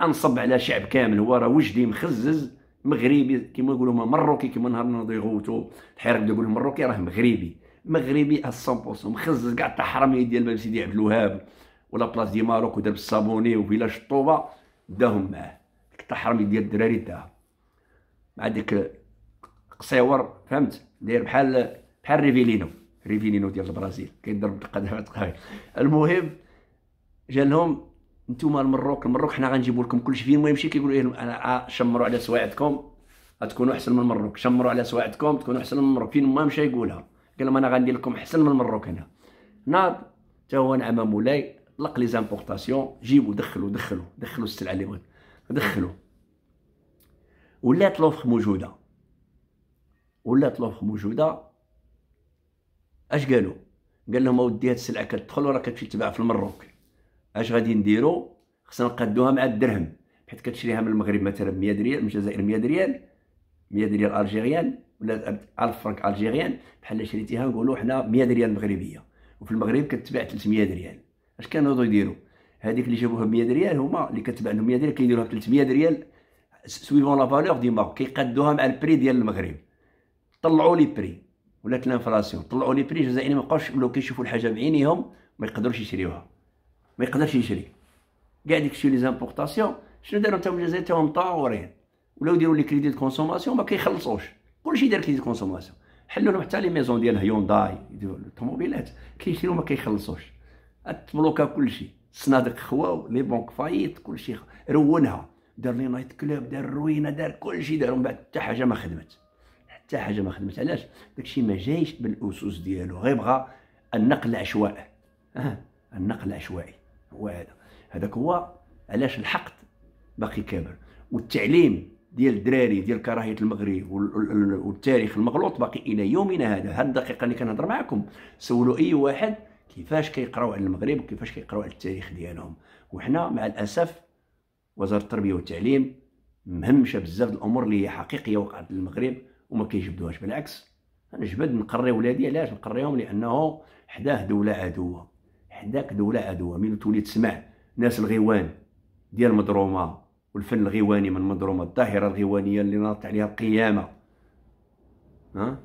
انصب على شعب كامل هو راه وجدي مخزز مغربي كيما يقولوا مروكي كيما نهار نوض يغوتوا الحرب يقول مروكي راه مغربي مغربي 100% مخزز كاع التحرميه ديال باب سيدي عبد الوهاب ولا بلاص دي ماروك ودرب الصابوني وفيلاج الطوبه داهم معاه التحرمي ديال الدراري تاعها مع ديك قصيور فهمت داير بحال بحال ريفيلينو ريفيلينو ديال البرازيل كيضرب دقه دقه المهم جا لهم نتوما المروك المروك حنا غنجيبو لكم كلشي فين ما يمشي كيقولوا ايه انا شمروا على سواعدكم غتكونوا احسن من المروك شمروا على سواعدكم تكونوا احسن من المروك فين ما مشى يقولها قال لهم انا غندير لكم احسن من المروك هنا ناض نعم. حتى هو نعم مولاي طلق لي زامبورطاسيون جيبوا دخلوا دخلوا دخلوا السلعه اللي بغيتوا دخلوا ولات لوفخ موجوده ولات لوفخ موجوده اش قالوا قال لهم اودي هاد السلعه كتدخل وراه كتمشي تباع في المروك اش غادي نديرو خصنا نقادوها مع الدرهم حيت كتشريها من المغرب مثلا 100 ريال من الجزائر 100 ريال 100 ريال الجيريان ولا 1000 فرنك الجيريان بحال شريتيها نقولوا حنا 100 ريال مغربيه وفي المغرب كتباع 300 ريال اش كانوا يديروا هذيك اللي جابوها ب 100 ريال هما اللي كتباع لهم 100 ريال كيديروها ب 300 ريال سويفون لا فالور دي مارك كيقادوها مع البري ديال المغرب طلعوا لي بري ولات الانفلاسيون طلعوا لي بري الجزائريين ما بقاوش ولاو كيشوفوا الحاجه بعينيهم ما يقدروش يشريوها ما يقدرش يشري كاع الشيء لي زامبورطاسيون شنو داروا تاهم الجزائر تاهم طاورين ولاو يديروا لي كريدي دو كونسوماسيون ما كيخلصوش كلشي دار كريدي دو كونسوماسيون حلوا لهم حتى لي ميزون ديال هيونداي الطوموبيلات كيشريو ما كيخلصوش تبلوكا كلشي صنادق خواو لي بنك فايت كلشي رونها دار لي نايت كلوب دار روينه دار كلشي دار ومن بعد حتى حاجه ما خدمت حتى حاجه ما خدمت علاش داكشي ما جايش بالاسس ديالو غير بغى النقل العشوائي أه. النقل العشوائي هو هذا هذاك هو علاش الحقد باقي كابر والتعليم ديال الدراري ديال كراهيه المغرب والتاريخ المغلوط باقي الى يومنا هذا هاد الدقيقه اللي كنهضر معكم سولوا اي واحد كيفاش كيقراو على المغرب وكيفاش كيقراو على التاريخ ديالهم وحنا مع الاسف وزاره التربيه والتعليم مهمشه بزاف الامور اللي هي حقيقيه وقعت للمغرب وما كيجبدوهاش بالعكس انا جبد نقري ولادي علاش نقريهم لانه حداه دوله عدوه حداك دوله عدوه من تولي تسمع ناس الغيوان ديال مضرومه والفن الغيواني من مضرومه الظاهره الغيوانيه اللي ناط عليها القيامه ها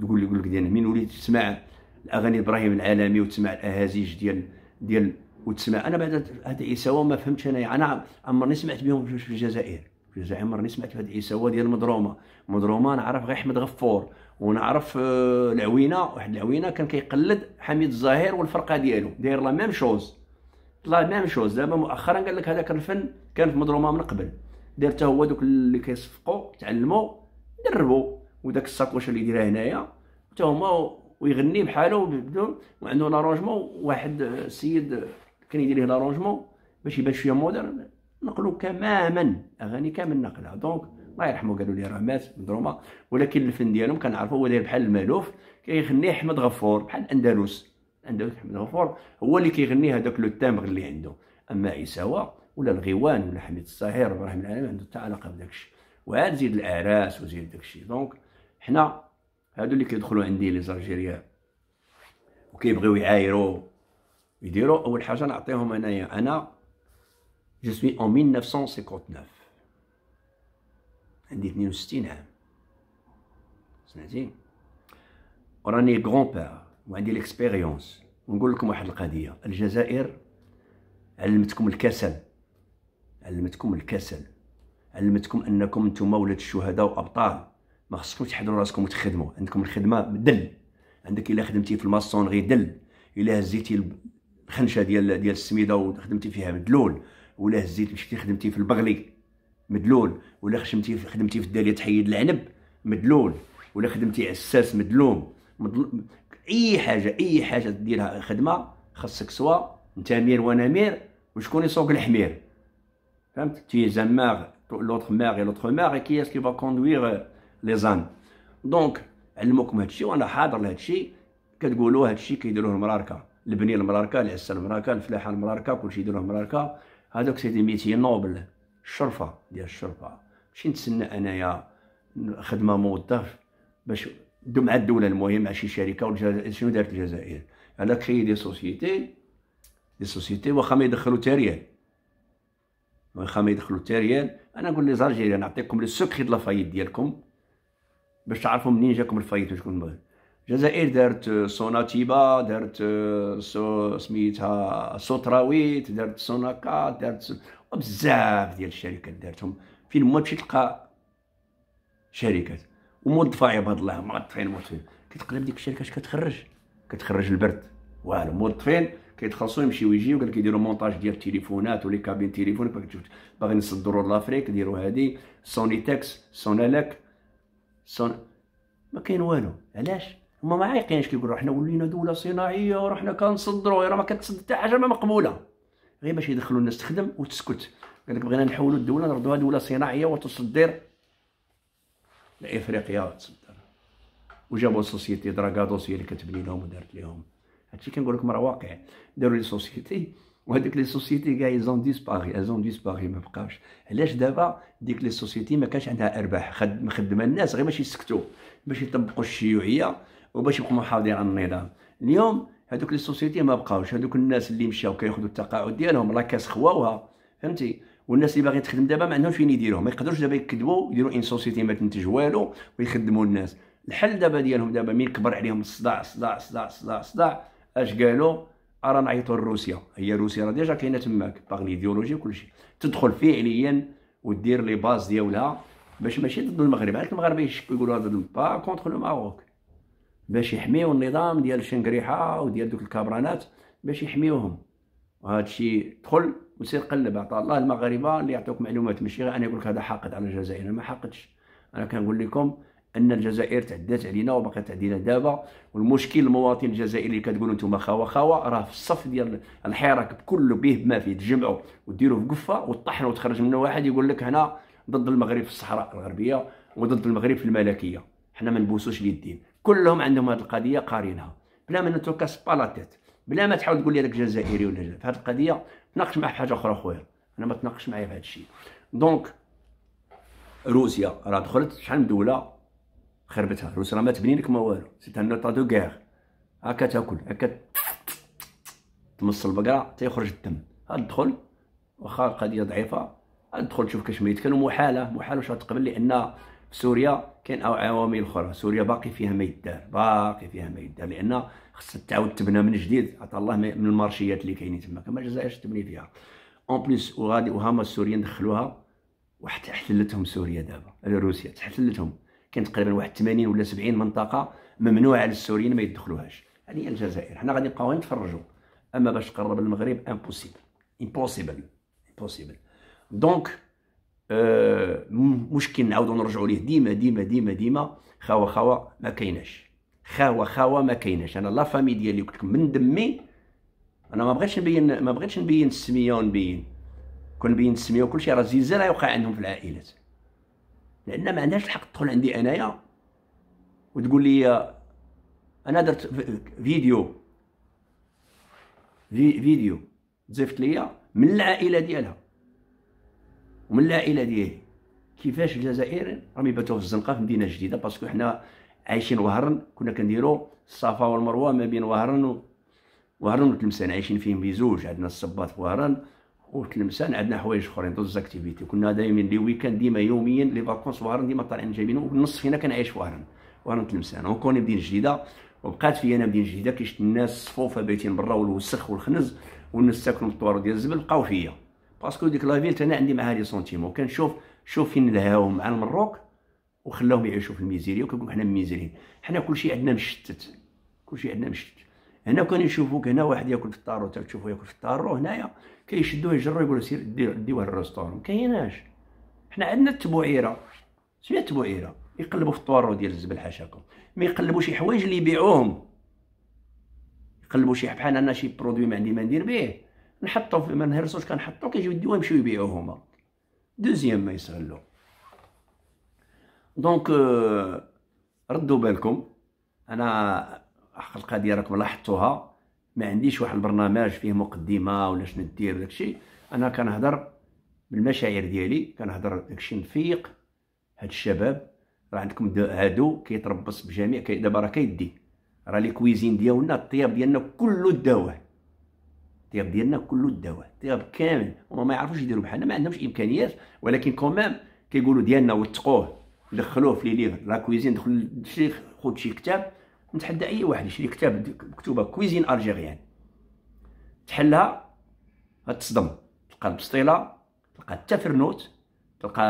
تقول لي يقول لك ديال مين وليت تسمع الاغاني ابراهيم العالمي وتسمع الاهازيج ديال ديال وتسمع انا بعد هاد عيساوه ما فهمتش انا انا عمرني سمعت بهم في الجزائر في الجزائر عمرني سمعت هاد عيساوه ديال مضرومه مضرومه نعرف غير احمد غفور ونعرف آه، العوينه واحد العوينه كان كيقلد حميد الزاهر والفرقه ديالو داير لا ميم شوز لا ميم شوز دابا مؤخرا قال لك هذاك الفن كان في مضرومه من قبل دار حتى هو دوك اللي كيصفقوا تعلموا دربوا وداك الساكوش اللي دايرها هنايا حتى هما ويغني بحاله بدون وعنده لارونجمون واحد السيد كان يدير ليه لارونجمون باش يبان شويه مودرن نقلو كماما اغاني كامل نقلها دونك الله يرحمه قالوا لي راه مات مظلومه ولكن الفن ديالهم كنعرفوا هو داير بحال المالوف كيغني احمد غفور بحال الاندلس الاندلس احمد غفور هو اللي كيغني هذاك لو تامغ اللي عنده اما عيساوة ولا الغيوان ولا حميد الصهير ابراهيم العالم عنده حتى علاقه بداك الشيء وعاد زيد الاعراس وزيد داك الشيء دونك حنا هادو اللي كيدخلوا عندي لي زالجيريان وكيبغيو يعايروا يديروا اول حاجه نعطيهم انايا انا جو سوي اون 1959 عندي 62 عام سمعتي وراني غون بار وعندي ليكسبيريونس ونقول لكم واحد القضيه الجزائر علمتكم الكسل علمتكم الكسل علمتكم انكم نتوما ولاد الشهداء وابطال ما خصكم تحضروا راسكم وتخدموا عندكم الخدمه دل عندك الا خدمتي في الماسون غير دل الا هزيتي الخنشه ديال ديال السميده وخدمتي فيها مدلول ولا هزيتي مشيتي خدمتي في البغلي مدلول ولا خشمتي خدمتي في الداليه تحيد العنب مدلول ولا خدمتي عساس مدلوم مدل... اي حاجه اي حاجه ديرها خدمه خاصك سوا انت امير وانا امير وشكون يسوق الحمير فهمت تي زعما لوتر ماغ et ماغ mère كي qui est لي زان دونك علموكم هادشي وانا حاضر لهادشي كتقولوا هادشي كيديروه المراركه البنيه المراركه العسه المراركه الفلاحه المراركه كلشي يديروه المراركه هادوك سيدي ميتي نوبل الشرفه ديال الشرفه ماشي نتسنى انايا خدمه موظف باش دو مع الدوله المهم مع شي شركه ولا شنو دارت الجزائر هذاك شي دي سوسيتي دي سوسيتي واخا ما يدخلوا تاريال واخا ما يدخلوا تاريال انا نقول لي زالجيريان نعطيكم لو سكري دو لافايت ديالكم باش تعرفوا منين جاكم الفايت وشكون باغي الجزائر دارت آه، سوناتيبا دارت آه، سو سميتها سوتراويت دارت سوناكا دارت بزاف ديال الشركات دارتهم فين ما تمشي تلقى شركات وموظفه عباد الله موظفين موظفين كتقلب ديك الشركه اش كتخرج كتخرج البرد والو موظفين كيتخلصوا يمشيو يجيو قال كيديروا مونتاج ديال التليفونات ولي كابين تليفون باغي نصدروا لافريك ديروا هادي سوني تاكس سونالك الصنع ما كاين والو علاش هما ما عايقينش كيقولوا حنا ولينا دوله صناعيه ورحنا كنصدروا راه ما كتصدر حتى حاجه ما مقبوله غير باش يدخلوا الناس تخدم وتسكت قال لك بغينا نحولوا الدوله نرضوها دوله صناعيه وتصدر لافريقيا تصدر وجابوا سوسيتي دراغادوس هي اللي كتبني لهم ودارت لهم هادشي كنقول لكم راه واقع داروا لي سوسيتي وهذوك لي سوسيتي كاع ايزون ديسباري ايزون ديسباري ما بقاوش علاش دابا ديك لي سوسيتي ما كانش عندها ارباح خدمه الناس غير باش يسكتوا باش يطبقوا الشيوعيه وباش يبقوا محافظين على النظام اليوم هذوك لي سوسيتي ما بقاوش هذوك الناس اللي مشاو كياخذوا التقاعد ديالهم لا كاس خواوها فهمتي والناس اللي باغي تخدم دابا ما عندهمش فين يديروهم ما يقدروش دابا يكذبوا يديروا ان سوسيتي ما تنتج والو ويخدموا الناس الحل دابا ديالهم دابا مين كبر عليهم الصداع الصداع الصداع الصداع الصداع اش قالوا راه نعيطوا لروسيا هي روسيا راه ديجا كاينه تماك باغ ليديولوجي وكلشي تدخل فعليا ودير لي باز ديالها باش ماشي ضد المغرب عاد المغرب يقولوا هذا با كونتر لو ماروك باش يحميو النظام ديال شنقريحه وديال دوك الكابرانات باش يحميوهم وهذا الشيء دخل وسير قلب عطا الله المغاربه اللي يعطوك معلومات ماشي غير انا يقولك هذا حاقد على الجزائر ما حاقدش انا كنقول لكم ان الجزائر تعدات علينا وباقي تعدينا دابا والمشكل المواطن الجزائري اللي كتقولوا انتم خاوه خاوه راه في الصف ديال الحراك بكل به بما فيه تجمعوا وديروا في قفه وطحنوا وتخرج منه واحد يقول لك هنا ضد المغرب في الصحراء الغربيه وضد المغرب في الملكيه حنا ما نبوسوش اليدين كلهم عندهم هذه القضيه قارينها بلا ما نتوكاس بالاتيت بلا ما تحاول تقول لي راك جزائري ولا جزائري في هذه القضيه تناقش مع حاجه اخرى خويا انا ما تناقش معايا في هذا الشيء دونك روسيا راه دخلت شحال من دوله خربتها روس راه ما تبني لك ما والو سيت ان طا دو غير هاكا تاكل هاكا تمص البقره تيخرج الدم ادخل واخا القضيه ضعيفه ادخل تشوف كاش ميت كانوا محاله محاله واش غتقبل لان في سوريا كاين عوامل اخرى سوريا باقي فيها ما يدار باقي فيها ما يدار لان خاصها تعاود تبنى من جديد عطا الله من المارشيات اللي كاينين تما ما الجزائر تبني فيها اون بليس وغادي وهما السوريين دخلوها وحتى احتلتهم سوريا دابا روسيا تحتلتهم كاين تقريبا واحد 80 ولا 70 منطقه ممنوعه على السوريين ما يدخلوهاش يعني هذه الجزائر حنا غادي نبقاو نتفرجوا اما باش تقرب المغرب امبوسيبل امبوسيبل امبوسيبل دونك أه مشكل نعاودو نرجعوا ليه ديما ديما ديما ديما خاوه خاوه ما كايناش خاوه خاوه ما كايناش انا لا فامي ديالي قلت لكم من دمي انا ما بغيتش نبين ما بغيتش نبين السميه ونبين كون نبين السميه وكل شيء راه الزلزال يوقع عندهم في العائلات لان ما عندهاش الحق تدخل عندي انايا وتقول لي انا درت فيديو في فيديو زفت ليا من العائله ديالها ومن العائله ديالي كيفاش الجزائر راهم يباتوا في الزنقه في مدينه جديده باسكو حنا عايشين وهرن كنا كنديروا الصفا والمروه ما بين وهرن و... وهرن وتلمسان عايشين فيهم بزوج عندنا الصباط في وهرن وتلمسان عندنا حوايج اخرين دوز اكتيفيتي كنا دائما لي ويكاند ديما يوميا لي فاكونس وهران ديما طالعين جايبينهم وبالنص فينا كنعيش وهران وهران تلمسان وكوني مدينه جديده وبقات في انا مدينه جديده كيشت الناس صفوفه بيتين برا والوسخ والخنز والناس ساكنوا في الطوار ديال الزبل بقاو فيا باسكو ديك لافيل انا عندي معها لي سونتيمون كنشوف شوف فين دهاهم مع المروك وخلاهم يعيشوا في الميزيريه وكنقول حنا ميزيريين حنا كلشي عندنا مشتت كلشي عندنا مشتت هنا كنشوفوك يشوفوك هنا واحد ياكل في الطارو تشوفو ياكل في الطارو هنايا كيشدوه يجروا يقولوا سير ديوه للريستورون مكيناش حنا عندنا التبوعيره شنو هي التبوعيره يقلبوا في الطوارو ديال الزبل حاشاكم ما يقلبوا شي حوايج اللي يبيعوهم يقلبوا شي بحال انا شي برودوي ما عندي ما ندير به نحطو ما نهرسوش كنحطو كيجيو يديوه يمشيو يبيعوه هما دوزيام ما يستغلو دونك آه، ردوا بالكم انا القضيه راكم لاحظتوها ما عنديش واحد البرنامج فيه مقدمه ولا شنو ندير داكشي انا كنهضر بالمشاعر ديالي كنهضر داكشي نفيق هاد الشباب راه عندكم هادو كيتربص بجميع كي دابا راه كيدي راه لي كويزين ديالنا الطياب ديالنا كله الدواء الطياب ديالنا كله الدواء الطياب كامل هما ما يعرفوش يديروا بحالنا ما عندهمش امكانيات ولكن كومام كيقولوا ديالنا وثقوه دخلوه في لي ليفر لا كويزين دخل شي خد شي كتاب نتحدى اي واحد يشري كتاب مكتوبه كويزين الجيريان تحلها غتصدم تلقى البسطيله تلقى التفرنوت تلقى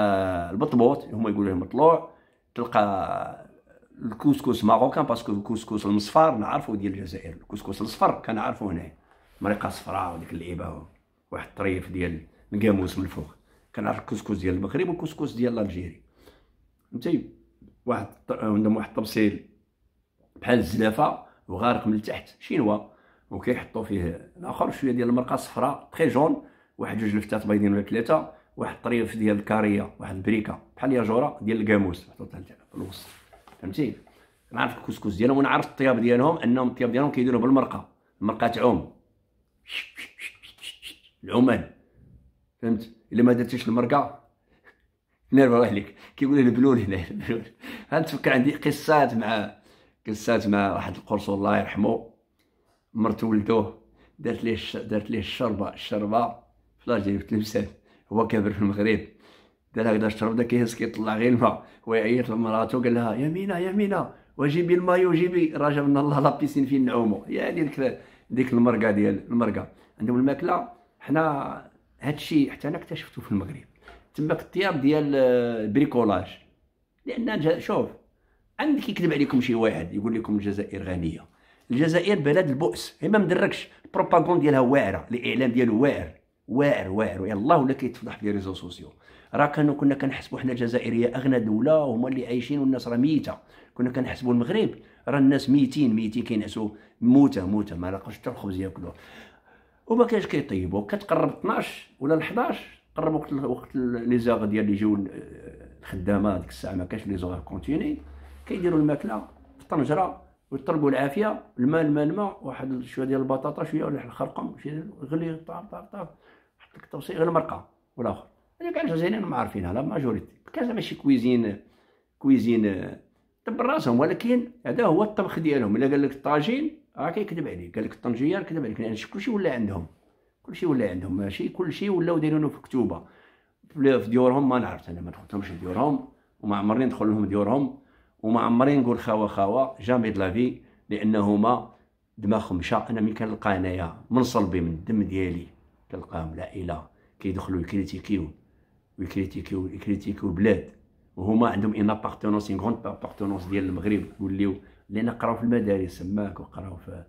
البطبوط هما يقولوا مطلوع تلقى الكوسكوس ماروكان باسكو الكوسكوس المصفار نعرفو ديال الجزائر الكوسكوس الاصفر كنعرفو هنا مريقه صفراء وديك اللعيبه واحد الطريف ديال القاموس من الفوق كنعرف الكوسكوس ديال المغرب والكوسكوس ديال الجيري فهمتي واحد عندهم واحد التمثيل بحال الزلافه وغارق من التحت شينوا وكيحطوا فيه الاخر شويه ديال المرقه صفراء تري جون واحد جوج لفتات بيضين ولا ثلاثه واحد طريف ديال الكاريه واحد البريكه بحال ياجوره ديال الكاموس حطوها في الوسط فهمتي نعرف الكسكس ديالهم ونعرف الطياب ديالهم انهم الطياب ديالهم كيديروه بالمرقه المرقه تعوم العمان فهمت الا ما درتيش المرقه نرفع عليك كيقول البلول هنا البلول هل تفكر عندي قصات مع جلسات مع واحد القرص الله يرحمه مرت ولدوه دارت ليه الش... دارت ليه الشربه الشربه في الجيب في هو كابر في المغرب دار هكذا الشرب دا كيهز كيطلع غير الماء هو يعيط لمراتو قال لها يمينه يمينه وجيبي المايو جيبي راه جابنا الله لابيسين فين نعومو يعني ديك ديك المرقه ديال المرقه عندهم الماكله حنا هادشي حتى انا اكتشفته في المغرب تماك الطياب ديال آه، بريكولاج لان شوف عندك كيكذب عليكم شي واحد يقول لكم الجزائر غنيه الجزائر بلد البؤس هي ما مدركش البروباغون ديالها واعره الاعلام ديالو واعر واعر واعر الله ولا كيتفضح في ريزو سوسيو راه كانوا كنا كنحسبوا حنا الجزائر هي اغنى دوله وهما اللي عايشين والناس راه ميته كنا كنحسبوا المغرب راه الناس ميتين ميتين كينعسوا موته موته ما لاقوش حتى الخبز ياكلوه وما كانش كيطيبوا كتقرب 12 ولا 11 قرب وقت وقت لي زاغ ديال اللي جاوا الخدامه ديك الساعه ما كانش لي زاغ كونتيني كيديروا الماكله في الطنجره ويطلبوا العافيه الماء الماء الماء واحد شويه ديال البطاطا شويه ولا الخرقم شويه غلي طار طار طار حط لك توصي غير مرقه والاخر هذيك كاع الجزائريين ما عارفينها لا ماجوريتي كاع ماشي كويزين كويزين دبر راسهم ولكن هذا هو الطبخ ديالهم الا قال لك الطاجين راه كيكذب عليك قال لك الطنجيه كذب عليك لان يعني كلشي ولا عندهم كلشي ولا عندهم ماشي كلشي ولاو دايرينو في كتوبه في ديورهم ما نعرفش انا ما دخلتهمش في ديورهم وما عمرني ندخل لهم ديورهم وما عمري نقول خاوه خاوه جامي دلا في لانهما دماغ مشى انا من كنلقى انايا من صلبي من الدم ديالي كنلقاهم العائله كيدخلوا يكريتيكيو ويكريتيكيو يكريتيكيو بلاد وهما عندهم ان ابارتونونس ان غروند ابارتونونس ديال المغرب وليو لان قراو في المدارس تماك وقراو في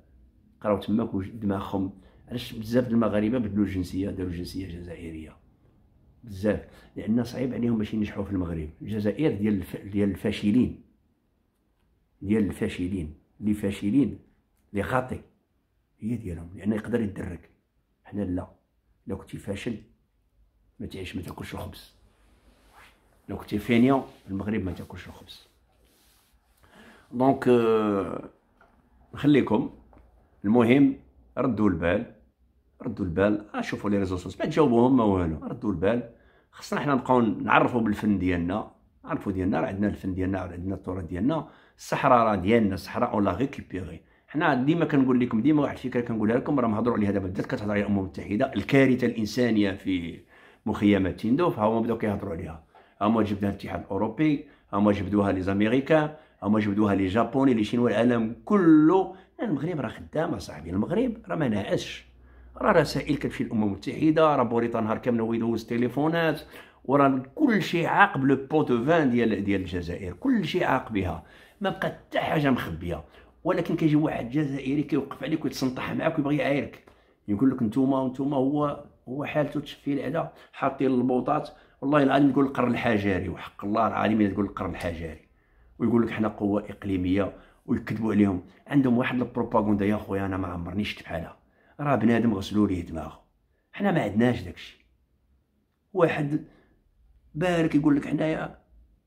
قراو تماك ودماغهم علاش بزاف د المغاربه بدلوا الجنسيه داروا الجنسيه جزائريه بزاف لان صعيب عليهم باش ينجحوا في المغرب الجزائر ديال الف... ديال الفاشلين ديال الفاشلين اللي فاشلين اللي خاطي هي ديالهم لان يقدر يدرك حنا لا لو كنتي فاشل ما تعيش ما تاكلش الخبز لو كنتي في المغرب ما تاكلش الخبز دونك آه، نخليكم المهم ردوا البال ردوا البال اشوفوا آه، لي ريزو ما تجاوبوهم ما والو ردوا البال خصنا حنا نبقاو نعرفوا بالفن ديالنا نعرفوا ديالنا راه عندنا الفن ديالنا عندنا التراث ديالنا الصحراء راه ديالنا الصحراء اون لا ريكوبيري حنا ديما كنقول لكم ديما واحد الفكره كنقولها لكم راه مهضروا عليها دابا بدات كتهضر عليها الامم المتحده الكارثه الانسانيه في مخيمات تيندوف ها هما بداو كيهضروا عليها هما جبدها الاتحاد الاوروبي هما جبدوها لي زاميريكان هما جبدوها لي جابوني لي شينوا العالم كله المغرب راه خدام صاحبي المغرب راه ما ناعسش راه رسائل كتمشي للامم المتحده راه بوريطا نهار كامل هو يدوز تليفونات وراه كلشي عاقب بلو بوت فان ديال ديال الجزائر كلشي عاقبها بها ما بقى حتى حاجه مخبيه ولكن كيجي واحد جزائري كيوقف عليك ويتصنطح معاك ويبغي يعايرك يقول لك نتوما نتوما هو هو حالته تشفي العدا حاطين البوطات والله العالم تقول القرن الحجري وحق الله العالم تقول القرن الحجري ويقول لك حنا قوه اقليميه ويكذبوا عليهم عندهم واحد البروباغندا يا خويا انا ما عمرني شفت بحالها راه بنادم غسلوا ليه دماغه حنا ما عندناش داكشي واحد بارك يقول لك حنايا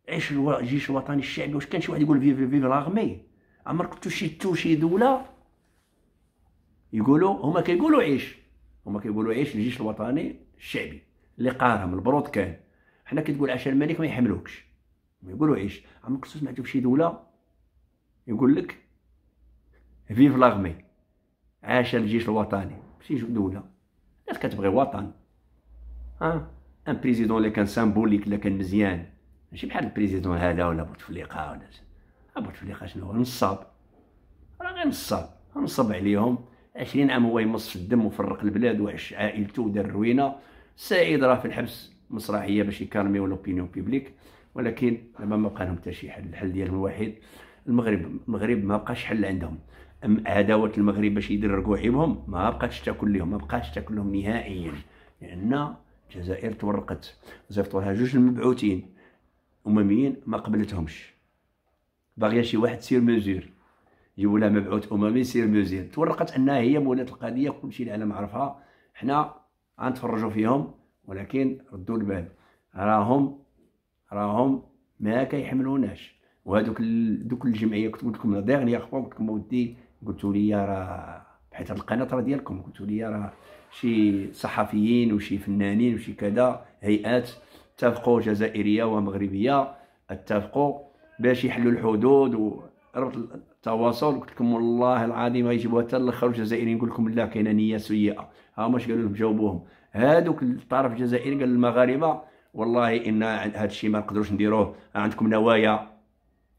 عيش الجيش الوطني الشعبي واش كان شي واحد يقول فيف فيف لاغمي عمرك شتو شي دوله يقولوا هما كيقولوا عيش هما كيقولوا عيش الجيش الوطني الشعبي اللي قارهم البرود كان حنا كتقول عشان الملك ما يحملوكش يقولوا عيش عمرك سمعتو بشي دوله يقول لك فيف لاغمي عاش الجيش الوطني ماشي دوله الناس كتبغي وطن ها ان بريزيدون اللي كان سامبوليك اللي كان مزيان ماشي بحال البريزيدون هذا ولا بوتفليقه ولا بوتفليقه شنو هو نصاب راه غير نصاب نصب عليهم عشرين عام هو يمص في الدم وفرق البلاد وعش عائلته ودار روينه سعيد راه في الحبس مسرحيه باش يكارميو لوبينيون بيبليك ولكن لما ما بقى لهم حتى شي حل الحل ديالهم الوحيد المغرب المغرب ما بقاش حل عندهم ام عداوه المغرب باش يدركوا حيبهم ما بقاتش تاكل لهم ما بقاتش تاكلهم نهائيا لان الجزائر تورقت زفتوا جوج المبعوثين امميين ما قبلتهمش باغيه شي واحد سير مزير يولا مبعوث اممي سير مزير تورقت انها هي مولات القضيه كلشي العالم عرفها حنا غنتفرجوا فيهم ولكن ردوا البال راهم راهم ما كيحملوناش وهذوك دوك الجمعيه كنت قلت لكم داغني اخويا قلت لكم ودي قلتوا لي راه حيت هاد القناه راه ديالكم قلتوا لي راه شي صحفيين وشي فنانين وشي كذا هيئات اتفقوا جزائريه ومغربيه اتفقوا باش يحلوا الحدود وربط التواصل قلت لكم والله العظيم غيجيبوها حتى الاخر الجزائريين يقول لكم لا كاينه نيه سيئه ها هما قالوا لهم جاوبوهم هادوك الطرف الجزائري قال المغاربه والله ان هذا الشيء ما نقدروش نديروه عندكم نوايا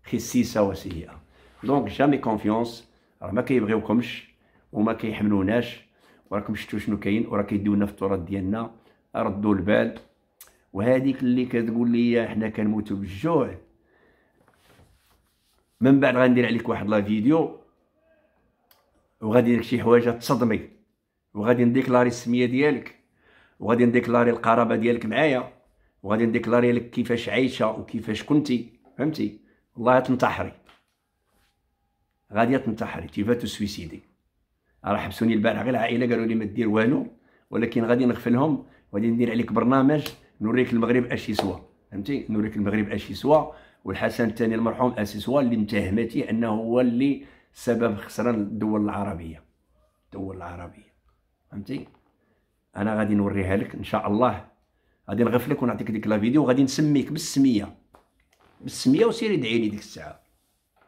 خسيسه وسيئه دونك جامي كونفيونس راه ما كيبغيوكمش وما كيحملوناش وراكم شفتوا شنو كاين وراه كيديونا في التراث ديالنا ردوا البال وهذيك اللي كتقول لي حنا كنموتوا بالجوع من بعد غندير عليك واحد لا فيديو وغادي ندير شي حوايج تصدمي وغادي نديكلاري السميه ديالك وغادي نديكلاري القرابه ديالك معايا وغادي نديكلاري لك كيفاش عايشه وكيفاش كنتي فهمتي والله تنتحري غادي تنتحري تيفا تو سويسيدي راه حبسوني البارح غير العائله قالوا لي ما دير والو ولكن غادي نغفلهم وغادي ندير عليك برنامج نوريك المغرب اش يسوى فهمتي نوريك المغرب اش يسوى والحسن الثاني المرحوم اسيسوا اللي متهمتي انه هو اللي سبب خسران الدول العربيه الدول العربيه فهمتي انا غادي نوريها لك ان شاء الله غادي نغفلك ونعطيك ديك لا فيديو وغادي نسميك بالسميه بالسميه وسيري ادعي لي ديك الساعه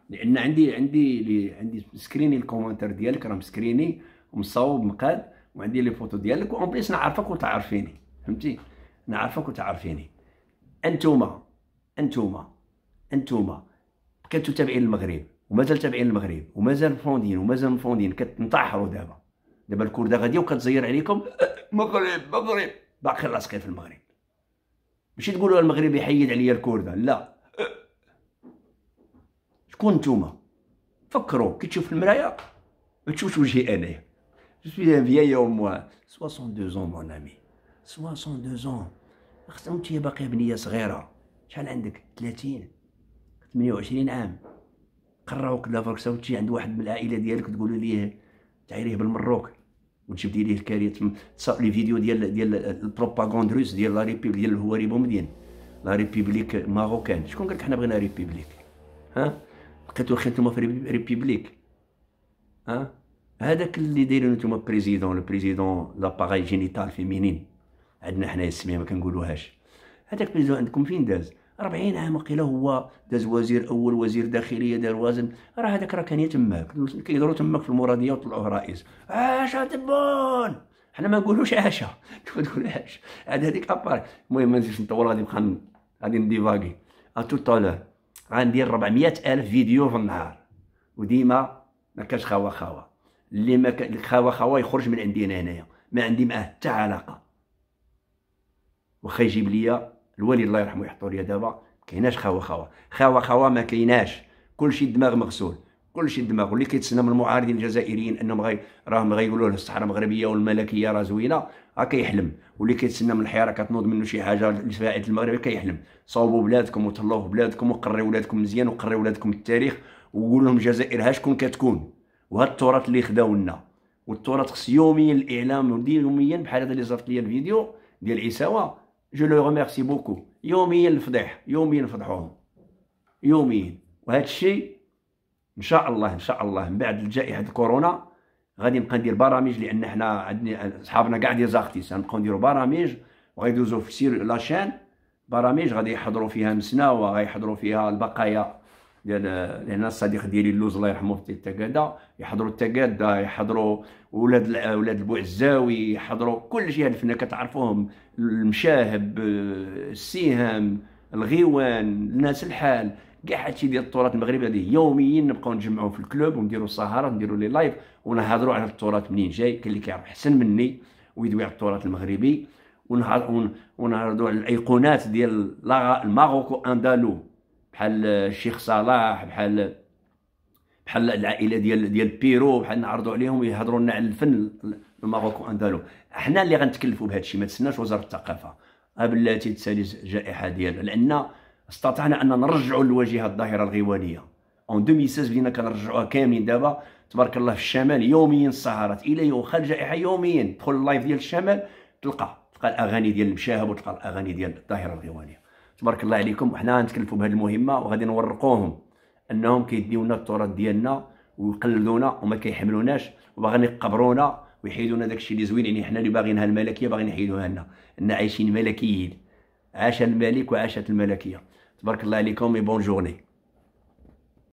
لان عندي عندي لي عندي سكريني الكومنتر ديالك راه مسكريني ومصاوب مقاد وعندي لي فوتو ديالك وان بليس نعرفك وتعرفيني فهمتي نعرفك وتعرفيني انتوما انتوما انتوما كنتو تابعين المغرب ومازال تابعين المغرب ومازال مفوندين ومازال مفوندين كتنتحروا دابا دابا الكرده غاديه وكتزير عليكم مغرب مغرب باقي لاصقين في المغرب ماشي تقولوا المغرب يحيد عليا الكرده لا شكون نتوما فكروا كي تشوف المرايا ما تشوفش وجهي انايا جو سوي ان فيي homme, 62 ans, mon ami. 62 ans اختي وانت باقيه بنيه صغيره شحال عندك 30 28 عام قراوك لا فركسه عند واحد من العائله ديالك تقول ليه تعيريه بالمروك وتجبدي ليه الكاريت تصاوب لي فيديو ديال ديال البروباغوند روس ديال لا ريبوبليك ديال الهواري بومدين لا ريبيبليك ماروكان شكون قال لك حنا بغينا ريبيبليك ها لقيتو خير نتوما في ريبيبليك ها هذاك اللي دايرين نتوما بريزيدون لو بريزيدون لاباغاي جينيتال فيمينين عندنا حنايا السميه ما كنقولوهاش هذاك بيزو عندكم فين داز 40 عام قيل هو داز وزير اول وزير داخليه دار وزن راه هذاك راه كان تماك كيديروا تماك في المراديه وطلعوه رئيس عاشا تبون حنا ما نقولوش عاشا انتم تقولوا عاش عاد هذيك ابار المهم ما نزيدش نطول غادي نبقى غادي نديفاغي تو طولور غندير 400 الف فيديو في النهار وديما ما كاش خوا خوا اللي ما كان خوا خوا يخرج من انا هنايا ما عندي معاه حتى علاقه واخا يجيب ليا الوالي الله يرحمه يحطوا ليا دابا ما كايناش خاوه خاوه خاوه خاوه ما كايناش كلشي دماغ مغسول كلشي دماغ واللي كيتسنى من المعارضين الجزائريين انهم غي راهم غيقولوا له الصحراء المغربيه والملكيه راه زوينه راه كيحلم واللي كيتسنى من راه كتنوض منه شي حاجه لفاعل المغرب كيحلم صوبوا بلادكم وطلوه في بلادكم وقريوا ولادكم مزيان وقريوا ولادكم التاريخ وقول لهم الجزائر ها شكون كتكون وهاد التراث اللي خداو لنا والتراث خص يوميا الاعلام يوميا بحال هذا اللي صرفت لي الفيديو ديال عيساوه جو لو ريميرسي بوكو يوميا الفضيح يوميا نفضحوهم يوميا وهذا الشيء ان شاء الله ان شاء الله من بعد جائحه الكورونا غادي نبقى ندير برامج لان حنا عندنا اصحابنا كاع ديال زارتيست غنبقاو نديرو برامج وغيدوزو في سير لاشين برامج غادي يحضروا فيها مسناوه غيحضروا فيها البقايا ديال لان الصديق ديالي اللوز الله يرحمه في التكادا يحضروا التكادا يحضروا ولاد ولاد البوعزاوي يحضروا كل شيء هاد الفنه كتعرفوهم المشاهب السهام الغيوان الناس الحال كاع هادشي ديال التراث المغربي هذه يوميا نبقاو نجمعوا في الكلوب ونديروا سهرات نديروا لي لايف ونهضروا على التراث منين جاي كاين اللي كيعرف احسن مني ويدوي على التراث المغربي ونهضروا على الايقونات ديال الماروكو اندالو بحال الشيخ صلاح بحال بحال العائله ديال ديال بيرو بحال نعرضوا عليهم ويهضروا لنا على الفن الماروكو اندالو حنا اللي غنتكلفوا بهذا الشيء ما تسناش وزاره الثقافه بلاتي تسالي الجائحه ديالها لان استطعنا ان نرجعوا للواجهه الظاهره الغيوانيه اون 2016 بدينا كنرجعوها كاملين دابا تبارك الله في الشمال يوميا السهرات الى يوم الجائحه يوميا دخل اللايف ديال الشمال تلقى تلقى الاغاني ديال المشاهب وتلقى الاغاني ديال الظاهره الغيوانيه تبارك الله عليكم حنا غنتكلفوا بهذه المهمه وغادي نورقوهم انهم كيديونا التراث ديالنا ويقلدونا وما كيحملوناش وباغيين يقبرونا ويحيدونا داكشي اللي زوين يعني حنا اللي باغينها الملكيه باغيين يحيدوها لنا ان عايشين ملكيين عاش الملك وعاشت الملكيه تبارك الله عليكم بون جورني